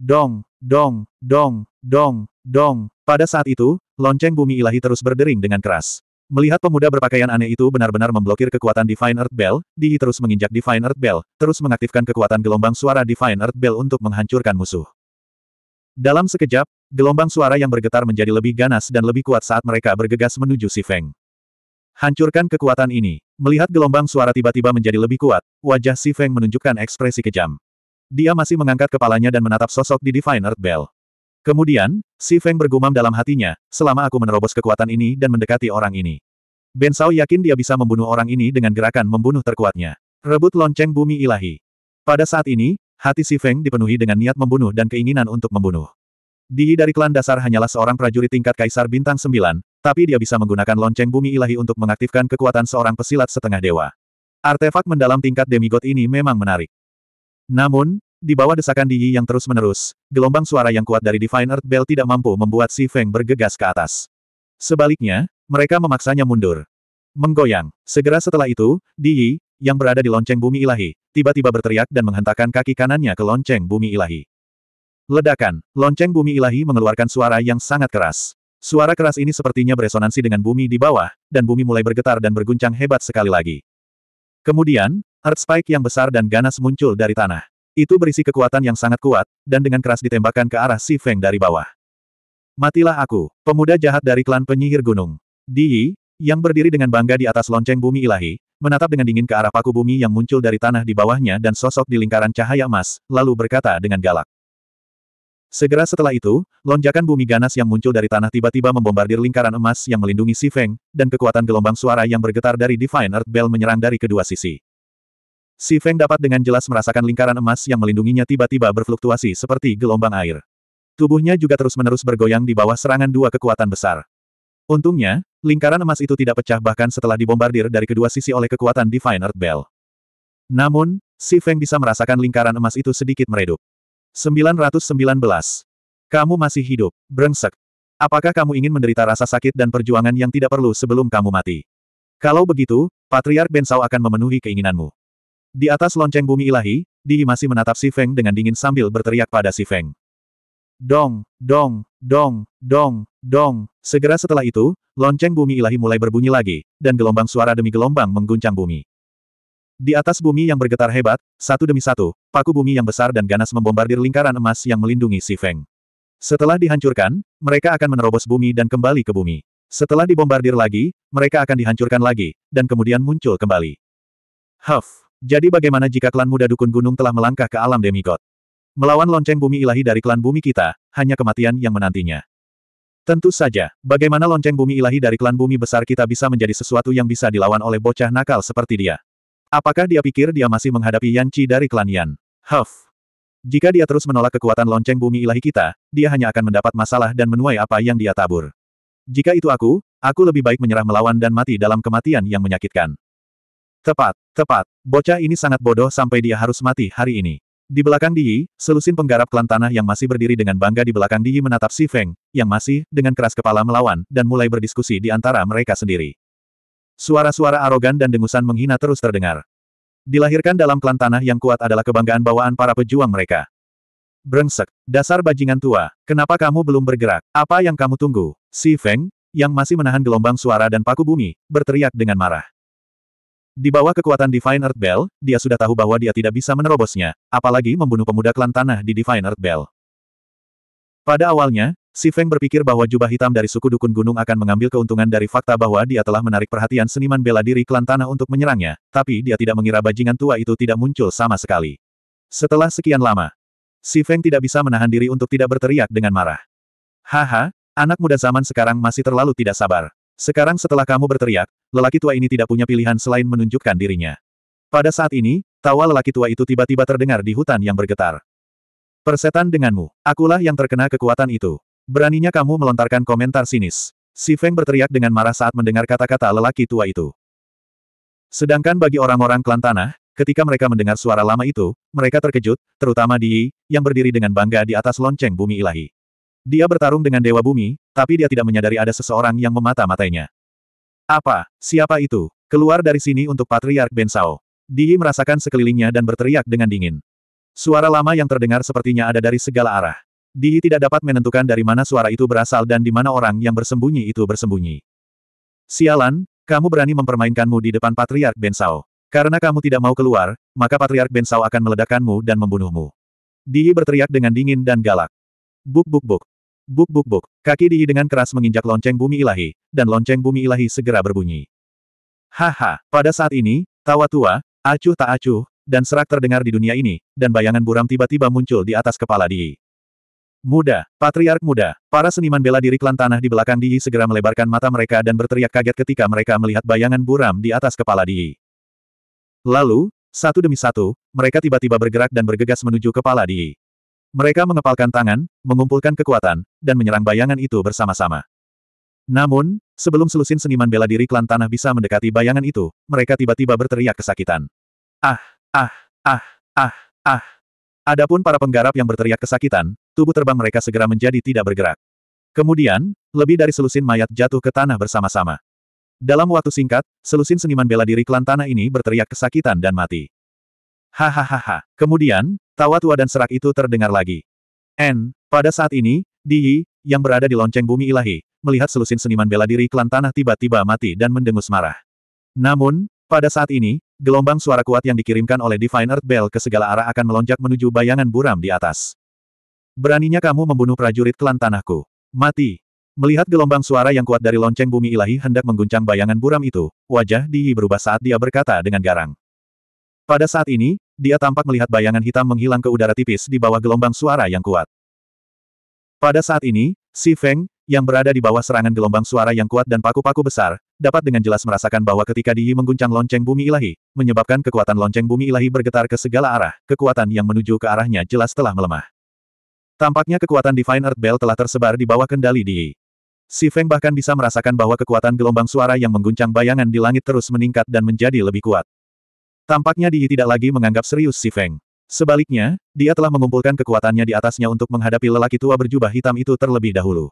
Dong, dong, dong, dong, dong. Pada saat itu, lonceng bumi ilahi terus berdering dengan keras. Melihat pemuda berpakaian aneh itu benar-benar memblokir kekuatan Divine Earth Bell, Dii terus menginjak Divine Earth Bell, terus mengaktifkan kekuatan gelombang suara Divine Earth Bell untuk menghancurkan musuh. Dalam sekejap, gelombang suara yang bergetar menjadi lebih ganas dan lebih kuat saat mereka bergegas menuju si Feng. Hancurkan kekuatan ini. Melihat gelombang suara tiba-tiba menjadi lebih kuat, wajah si Feng menunjukkan ekspresi kejam. Dia masih mengangkat kepalanya dan menatap sosok di Divine Earth Bell. Kemudian, Si Feng bergumam dalam hatinya, selama aku menerobos kekuatan ini dan mendekati orang ini. Ben Sao yakin dia bisa membunuh orang ini dengan gerakan membunuh terkuatnya. Rebut lonceng bumi ilahi. Pada saat ini, hati Si Feng dipenuhi dengan niat membunuh dan keinginan untuk membunuh. Di dari klan dasar hanyalah seorang prajurit tingkat kaisar bintang sembilan, tapi dia bisa menggunakan lonceng bumi ilahi untuk mengaktifkan kekuatan seorang pesilat setengah dewa. Artefak mendalam tingkat demigod ini memang menarik. Namun, di bawah desakan Di Yi yang terus-menerus, gelombang suara yang kuat dari Divine Earth Bell tidak mampu membuat Si Feng bergegas ke atas. Sebaliknya, mereka memaksanya mundur. Menggoyang. Segera setelah itu, Di Yi, yang berada di lonceng bumi ilahi, tiba-tiba berteriak dan menghentakkan kaki kanannya ke lonceng bumi ilahi. Ledakan. Lonceng bumi ilahi mengeluarkan suara yang sangat keras. Suara keras ini sepertinya beresonansi dengan bumi di bawah, dan bumi mulai bergetar dan berguncang hebat sekali lagi. Kemudian, Earth Spike yang besar dan ganas muncul dari tanah. Itu berisi kekuatan yang sangat kuat, dan dengan keras ditembakkan ke arah Si Feng dari bawah. Matilah aku, pemuda jahat dari klan penyihir gunung. Di, Yi, yang berdiri dengan bangga di atas lonceng bumi ilahi, menatap dengan dingin ke arah paku bumi yang muncul dari tanah di bawahnya dan sosok di lingkaran cahaya emas, lalu berkata dengan galak. Segera setelah itu, lonjakan bumi ganas yang muncul dari tanah tiba-tiba membombardir lingkaran emas yang melindungi Si Feng, dan kekuatan gelombang suara yang bergetar dari Divine Earth Bell menyerang dari kedua sisi. Si Feng dapat dengan jelas merasakan lingkaran emas yang melindunginya tiba-tiba berfluktuasi seperti gelombang air. Tubuhnya juga terus-menerus bergoyang di bawah serangan dua kekuatan besar. Untungnya, lingkaran emas itu tidak pecah bahkan setelah dibombardir dari kedua sisi oleh kekuatan Divine Earth Bell. Namun, si Feng bisa merasakan lingkaran emas itu sedikit meredup. 919. Kamu masih hidup, brengsek. Apakah kamu ingin menderita rasa sakit dan perjuangan yang tidak perlu sebelum kamu mati? Kalau begitu, Patriark Bensau akan memenuhi keinginanmu. Di atas lonceng bumi ilahi, Dihi masih menatap Si Feng dengan dingin sambil berteriak pada Si Feng. Dong, dong, dong, dong, dong. Segera setelah itu, lonceng bumi ilahi mulai berbunyi lagi, dan gelombang suara demi gelombang mengguncang bumi. Di atas bumi yang bergetar hebat, satu demi satu, paku bumi yang besar dan ganas membombardir lingkaran emas yang melindungi Si Feng. Setelah dihancurkan, mereka akan menerobos bumi dan kembali ke bumi. Setelah dibombardir lagi, mereka akan dihancurkan lagi, dan kemudian muncul kembali. Huff! Jadi bagaimana jika klan muda dukun gunung telah melangkah ke alam demigod? Melawan lonceng bumi ilahi dari klan bumi kita, hanya kematian yang menantinya. Tentu saja, bagaimana lonceng bumi ilahi dari klan bumi besar kita bisa menjadi sesuatu yang bisa dilawan oleh bocah nakal seperti dia? Apakah dia pikir dia masih menghadapi Yan Chi dari klan Yan? Huff. Jika dia terus menolak kekuatan lonceng bumi ilahi kita, dia hanya akan mendapat masalah dan menuai apa yang dia tabur. Jika itu aku, aku lebih baik menyerah melawan dan mati dalam kematian yang menyakitkan. Tepat, tepat. Bocah ini sangat bodoh sampai dia harus mati hari ini. Di belakang Di Yi, selusin penggarap klan tanah yang masih berdiri dengan bangga di belakang Di Yi menatap Si Feng, yang masih, dengan keras kepala melawan, dan mulai berdiskusi di antara mereka sendiri. Suara-suara arogan dan dengusan menghina terus terdengar. Dilahirkan dalam klan tanah yang kuat adalah kebanggaan bawaan para pejuang mereka. Brengsek, dasar bajingan tua, kenapa kamu belum bergerak? Apa yang kamu tunggu? Si Feng, yang masih menahan gelombang suara dan paku bumi, berteriak dengan marah. Di bawah kekuatan Divine Earth Bell, dia sudah tahu bahwa dia tidak bisa menerobosnya, apalagi membunuh pemuda klan tanah di Divine Earth Bell. Pada awalnya, Si Feng berpikir bahwa jubah hitam dari suku Dukun Gunung akan mengambil keuntungan dari fakta bahwa dia telah menarik perhatian seniman bela diri klan tanah untuk menyerangnya, tapi dia tidak mengira bajingan tua itu tidak muncul sama sekali. Setelah sekian lama, Si Feng tidak bisa menahan diri untuk tidak berteriak dengan marah. Haha, anak muda zaman sekarang masih terlalu tidak sabar. Sekarang setelah kamu berteriak, lelaki tua ini tidak punya pilihan selain menunjukkan dirinya. Pada saat ini, tawa lelaki tua itu tiba-tiba terdengar di hutan yang bergetar. Persetan denganmu, akulah yang terkena kekuatan itu. Beraninya kamu melontarkan komentar sinis. Si Feng berteriak dengan marah saat mendengar kata-kata lelaki tua itu. Sedangkan bagi orang-orang klan tanah, ketika mereka mendengar suara lama itu, mereka terkejut, terutama Di, yang berdiri dengan bangga di atas lonceng bumi ilahi. Dia bertarung dengan Dewa Bumi, tapi dia tidak menyadari ada seseorang yang memata-matainya. Apa? Siapa itu? Keluar dari sini untuk Patriark Bensao. Di merasakan sekelilingnya dan berteriak dengan dingin. Suara lama yang terdengar sepertinya ada dari segala arah. Di tidak dapat menentukan dari mana suara itu berasal dan di mana orang yang bersembunyi itu bersembunyi. Sialan, kamu berani mempermainkanmu di depan Patriark Bensao. Karena kamu tidak mau keluar, maka Patriark Bensao akan meledakkanmu dan membunuhmu. Di berteriak dengan dingin dan galak. Buk buk buk. Buk buk buk, kaki Dii dengan keras menginjak lonceng bumi ilahi, dan lonceng bumi ilahi segera berbunyi. Haha, pada saat ini, tawa tua, acuh tak acuh, dan serak terdengar di dunia ini, dan bayangan buram tiba-tiba muncul di atas kepala Dii. Muda, patriark muda, para seniman bela diri klan tanah di belakang Dii segera melebarkan mata mereka dan berteriak kaget ketika mereka melihat bayangan buram di atas kepala Dii. Lalu, satu demi satu, mereka tiba-tiba bergerak dan bergegas menuju kepala Dii. Mereka mengepalkan tangan, mengumpulkan kekuatan, dan menyerang bayangan itu bersama-sama. Namun, sebelum selusin seniman bela diri klan tanah bisa mendekati bayangan itu, mereka tiba-tiba berteriak kesakitan. Ah, ah, ah, ah, ah. Adapun para penggarap yang berteriak kesakitan, tubuh terbang mereka segera menjadi tidak bergerak. Kemudian, lebih dari selusin mayat jatuh ke tanah bersama-sama. Dalam waktu singkat, selusin seniman bela diri klan tanah ini berteriak kesakitan dan mati. Hahaha. Kemudian, tawa tua dan serak itu terdengar lagi. N, pada saat ini, Di, yang berada di lonceng bumi ilahi, melihat selusin seniman bela diri klan tanah tiba-tiba mati dan mendengus marah. Namun, pada saat ini, gelombang suara kuat yang dikirimkan oleh Divine Earth Bell ke segala arah akan melonjak menuju bayangan buram di atas. Beraninya kamu membunuh prajurit klan tanahku. Mati. Melihat gelombang suara yang kuat dari lonceng bumi ilahi hendak mengguncang bayangan buram itu, wajah Dihi berubah saat dia berkata dengan garang. Pada saat ini, dia tampak melihat bayangan hitam menghilang ke udara tipis di bawah gelombang suara yang kuat. Pada saat ini, Si Feng, yang berada di bawah serangan gelombang suara yang kuat dan paku-paku besar, dapat dengan jelas merasakan bahwa ketika Di Yi mengguncang lonceng bumi ilahi, menyebabkan kekuatan lonceng bumi ilahi bergetar ke segala arah, kekuatan yang menuju ke arahnya jelas telah melemah. Tampaknya kekuatan Divine Earth Bell telah tersebar di bawah kendali Di Yi. Si Feng bahkan bisa merasakan bahwa kekuatan gelombang suara yang mengguncang bayangan di langit terus meningkat dan menjadi lebih kuat. Tampaknya Di tidak lagi menganggap serius si Feng. Sebaliknya, dia telah mengumpulkan kekuatannya di atasnya untuk menghadapi lelaki tua berjubah hitam itu terlebih dahulu.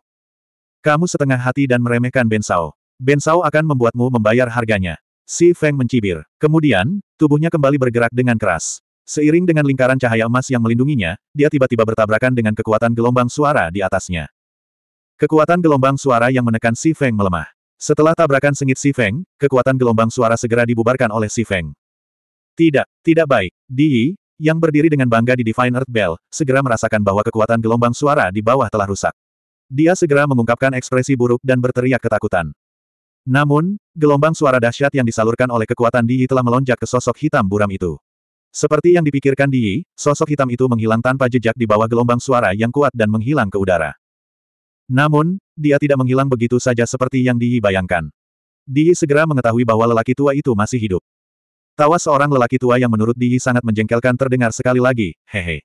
Kamu setengah hati dan meremehkan Ben Sao. Ben Sao akan membuatmu membayar harganya. Si Feng mencibir. Kemudian, tubuhnya kembali bergerak dengan keras. Seiring dengan lingkaran cahaya emas yang melindunginya, dia tiba-tiba bertabrakan dengan kekuatan gelombang suara di atasnya. Kekuatan gelombang suara yang menekan Si Feng melemah. Setelah tabrakan sengit Si Feng, kekuatan gelombang suara segera dibubarkan oleh Si Feng. Tidak, tidak baik. Di, yang berdiri dengan bangga di Divine Earth Bell, segera merasakan bahwa kekuatan gelombang suara di bawah telah rusak. Dia segera mengungkapkan ekspresi buruk dan berteriak ketakutan. Namun, gelombang suara dahsyat yang disalurkan oleh kekuatan Di telah melonjak ke sosok hitam buram itu. Seperti yang dipikirkan Di, sosok hitam itu menghilang tanpa jejak di bawah gelombang suara yang kuat dan menghilang ke udara. Namun, dia tidak menghilang begitu saja seperti yang Di bayangkan. Di segera mengetahui bahwa lelaki tua itu masih hidup. Tawa seorang lelaki tua yang menurut Diyi sangat menjengkelkan terdengar sekali lagi, hehe.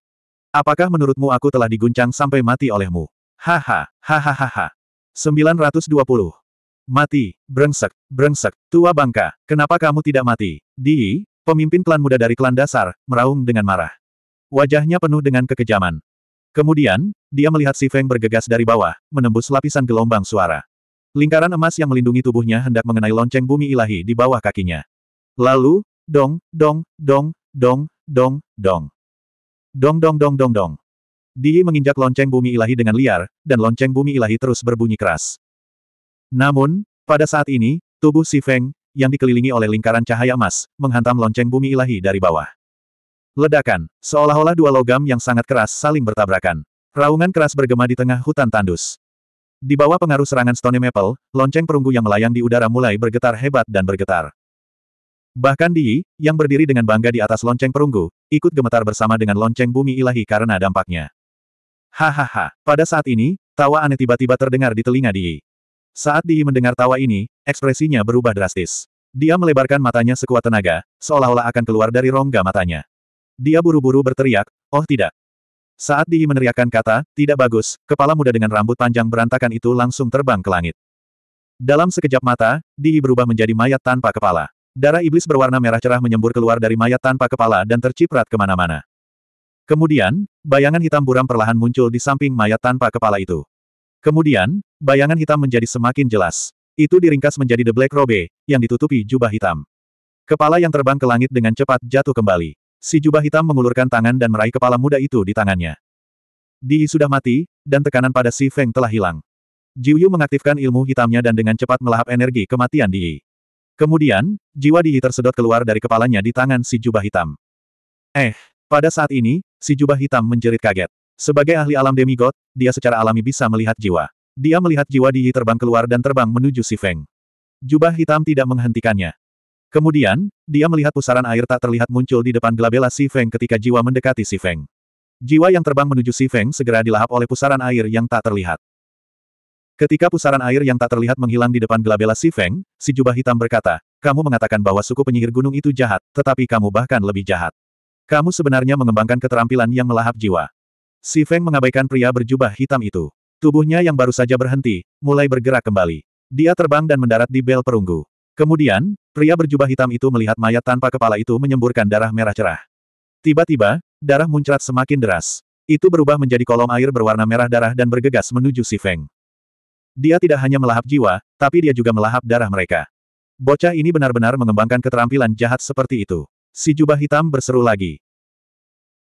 Apakah menurutmu aku telah diguncang sampai mati olehmu? Haha, hahaha. 920. Mati, brengsek, brengsek, tua bangka, kenapa kamu tidak mati? Diyi, pemimpin klan muda dari klan dasar, meraung dengan marah. Wajahnya penuh dengan kekejaman. Kemudian, dia melihat si Feng bergegas dari bawah, menembus lapisan gelombang suara. Lingkaran emas yang melindungi tubuhnya hendak mengenai lonceng bumi ilahi di bawah kakinya. Lalu, Dong, dong, dong, dong, dong, dong. Dong dong dong dong dong. Di menginjak lonceng bumi ilahi dengan liar, dan lonceng bumi ilahi terus berbunyi keras. Namun, pada saat ini, tubuh si Feng, yang dikelilingi oleh lingkaran cahaya emas, menghantam lonceng bumi ilahi dari bawah. Ledakan, seolah-olah dua logam yang sangat keras saling bertabrakan. Raungan keras bergema di tengah hutan tandus. Di bawah pengaruh serangan Stone Maple, lonceng perunggu yang melayang di udara mulai bergetar hebat dan bergetar. Bahkan Di, yang berdiri dengan bangga di atas lonceng perunggu, ikut gemetar bersama dengan lonceng bumi ilahi karena dampaknya. Hahaha. Pada saat ini, tawa aneh tiba-tiba terdengar di telinga Di. Saat Di mendengar tawa ini, ekspresinya berubah drastis. Dia melebarkan matanya sekuat tenaga, seolah-olah akan keluar dari rongga matanya. Dia buru-buru berteriak, oh tidak. Saat Di meneriakkan kata, tidak bagus, kepala muda dengan rambut panjang berantakan itu langsung terbang ke langit. Dalam sekejap mata, Di berubah menjadi mayat tanpa kepala. Darah iblis berwarna merah cerah menyembur keluar dari mayat tanpa kepala dan terciprat kemana-mana. Kemudian, bayangan hitam buram perlahan muncul di samping mayat tanpa kepala itu. Kemudian, bayangan hitam menjadi semakin jelas. Itu diringkas menjadi The Black Robe, yang ditutupi jubah hitam. Kepala yang terbang ke langit dengan cepat jatuh kembali. Si jubah hitam mengulurkan tangan dan meraih kepala muda itu di tangannya. Di sudah mati, dan tekanan pada Si Feng telah hilang. Jiuyu mengaktifkan ilmu hitamnya dan dengan cepat melahap energi kematian Di. Kemudian, jiwa Dihi tersedot keluar dari kepalanya di tangan si jubah hitam. Eh, pada saat ini, si jubah hitam menjerit kaget. Sebagai ahli alam demigod, dia secara alami bisa melihat jiwa. Dia melihat jiwa Dihi terbang keluar dan terbang menuju si Feng. Jubah hitam tidak menghentikannya. Kemudian, dia melihat pusaran air tak terlihat muncul di depan gelabela si Feng ketika jiwa mendekati si Feng. Jiwa yang terbang menuju si Feng segera dilahap oleh pusaran air yang tak terlihat. Ketika pusaran air yang tak terlihat menghilang di depan gelabela si Feng, si jubah hitam berkata, kamu mengatakan bahwa suku penyihir gunung itu jahat, tetapi kamu bahkan lebih jahat. Kamu sebenarnya mengembangkan keterampilan yang melahap jiwa. Si Feng mengabaikan pria berjubah hitam itu. Tubuhnya yang baru saja berhenti, mulai bergerak kembali. Dia terbang dan mendarat di bel perunggu. Kemudian, pria berjubah hitam itu melihat mayat tanpa kepala itu menyemburkan darah merah cerah. Tiba-tiba, darah muncrat semakin deras. Itu berubah menjadi kolom air berwarna merah darah dan bergegas menuju si Feng. Dia tidak hanya melahap jiwa, tapi dia juga melahap darah mereka. Bocah ini benar-benar mengembangkan keterampilan jahat seperti itu. Si jubah hitam berseru lagi.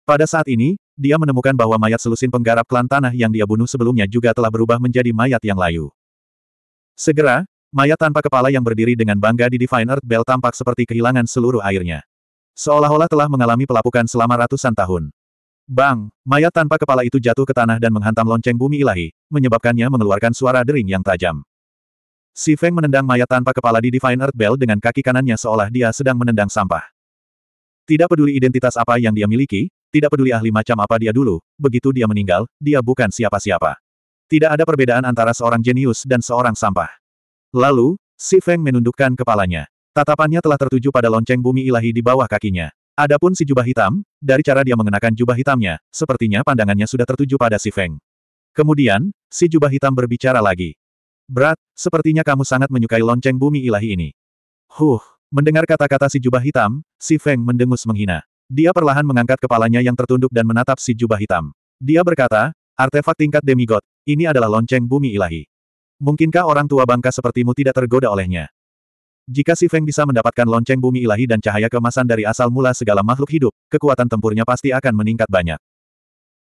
Pada saat ini, dia menemukan bahwa mayat selusin penggarap klan tanah yang dia bunuh sebelumnya juga telah berubah menjadi mayat yang layu. Segera, mayat tanpa kepala yang berdiri dengan bangga di Divine Earth Bell tampak seperti kehilangan seluruh airnya. Seolah-olah telah mengalami pelapukan selama ratusan tahun. Bang! Mayat tanpa kepala itu jatuh ke tanah dan menghantam lonceng bumi ilahi, menyebabkannya mengeluarkan suara dering yang tajam. Si Feng menendang mayat tanpa kepala di Divine Earth Bell dengan kaki kanannya seolah dia sedang menendang sampah. Tidak peduli identitas apa yang dia miliki, tidak peduli ahli macam apa dia dulu, begitu dia meninggal, dia bukan siapa-siapa. Tidak ada perbedaan antara seorang jenius dan seorang sampah. Lalu, si Feng menundukkan kepalanya. Tatapannya telah tertuju pada lonceng bumi ilahi di bawah kakinya. Adapun si jubah hitam, dari cara dia mengenakan jubah hitamnya, sepertinya pandangannya sudah tertuju pada si Feng. Kemudian, si jubah hitam berbicara lagi. Berat, sepertinya kamu sangat menyukai lonceng bumi ilahi ini. Huh, mendengar kata-kata si jubah hitam, si Feng mendengus menghina. Dia perlahan mengangkat kepalanya yang tertunduk dan menatap si jubah hitam. Dia berkata, artefak tingkat demigod, ini adalah lonceng bumi ilahi. Mungkinkah orang tua bangka sepertimu tidak tergoda olehnya? Jika Si Feng bisa mendapatkan lonceng bumi ilahi dan cahaya kemasan dari asal mula segala makhluk hidup, kekuatan tempurnya pasti akan meningkat banyak.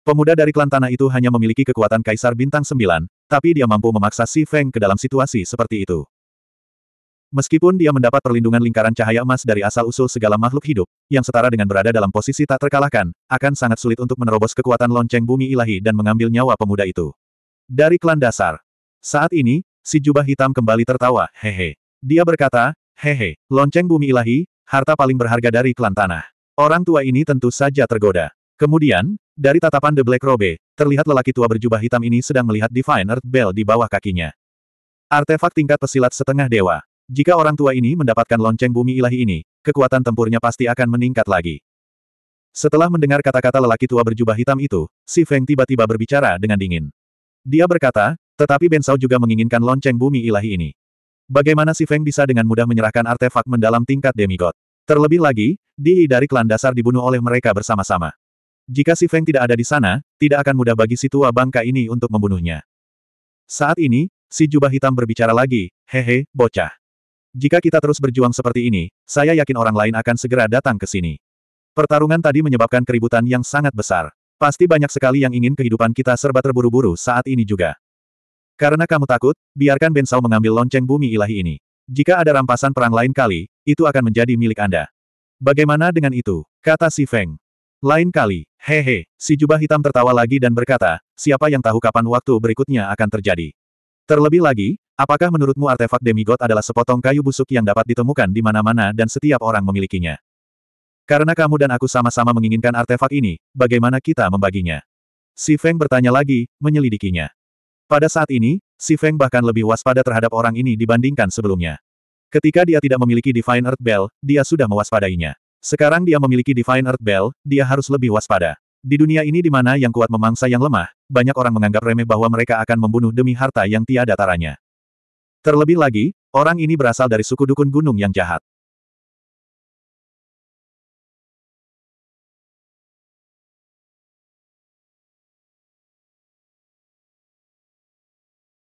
Pemuda dari klan tanah itu hanya memiliki kekuatan Kaisar Bintang Sembilan, tapi dia mampu memaksa Si Feng ke dalam situasi seperti itu. Meskipun dia mendapat perlindungan lingkaran cahaya emas dari asal-usul segala makhluk hidup, yang setara dengan berada dalam posisi tak terkalahkan, akan sangat sulit untuk menerobos kekuatan lonceng bumi ilahi dan mengambil nyawa pemuda itu. Dari klan dasar. Saat ini, si jubah hitam kembali tertawa, hehe. Dia berkata, hehe, lonceng bumi ilahi, harta paling berharga dari klan tanah. Orang tua ini tentu saja tergoda. Kemudian, dari tatapan The Black Robe, terlihat lelaki tua berjubah hitam ini sedang melihat Divine Earth Bell di bawah kakinya. Artefak tingkat pesilat setengah dewa. Jika orang tua ini mendapatkan lonceng bumi ilahi ini, kekuatan tempurnya pasti akan meningkat lagi. Setelah mendengar kata-kata lelaki tua berjubah hitam itu, Si Feng tiba-tiba berbicara dengan dingin. Dia berkata, tetapi Bensau juga menginginkan lonceng bumi ilahi ini. Bagaimana si Feng bisa dengan mudah menyerahkan artefak mendalam tingkat demigod? Terlebih lagi, Di dari klan dasar dibunuh oleh mereka bersama-sama. Jika si Feng tidak ada di sana, tidak akan mudah bagi si tua bangka ini untuk membunuhnya. Saat ini, si jubah hitam berbicara lagi, hehe, bocah. Jika kita terus berjuang seperti ini, saya yakin orang lain akan segera datang ke sini. Pertarungan tadi menyebabkan keributan yang sangat besar. Pasti banyak sekali yang ingin kehidupan kita serba terburu-buru saat ini juga. Karena kamu takut, biarkan Bensau mengambil lonceng bumi ilahi ini. Jika ada rampasan perang lain kali, itu akan menjadi milik Anda. Bagaimana dengan itu? Kata si Feng. Lain kali, hehe, si jubah hitam tertawa lagi dan berkata, siapa yang tahu kapan waktu berikutnya akan terjadi. Terlebih lagi, apakah menurutmu artefak demigod adalah sepotong kayu busuk yang dapat ditemukan di mana-mana dan setiap orang memilikinya? Karena kamu dan aku sama-sama menginginkan artefak ini, bagaimana kita membaginya? Si Feng bertanya lagi, menyelidikinya. Pada saat ini, Si Feng bahkan lebih waspada terhadap orang ini dibandingkan sebelumnya. Ketika dia tidak memiliki Divine Earth Bell, dia sudah mewaspadainya. Sekarang dia memiliki Divine Earth Bell, dia harus lebih waspada. Di dunia ini di mana yang kuat memangsa yang lemah, banyak orang menganggap remeh bahwa mereka akan membunuh demi harta yang tiada taranya. Terlebih lagi, orang ini berasal dari suku dukun gunung yang jahat.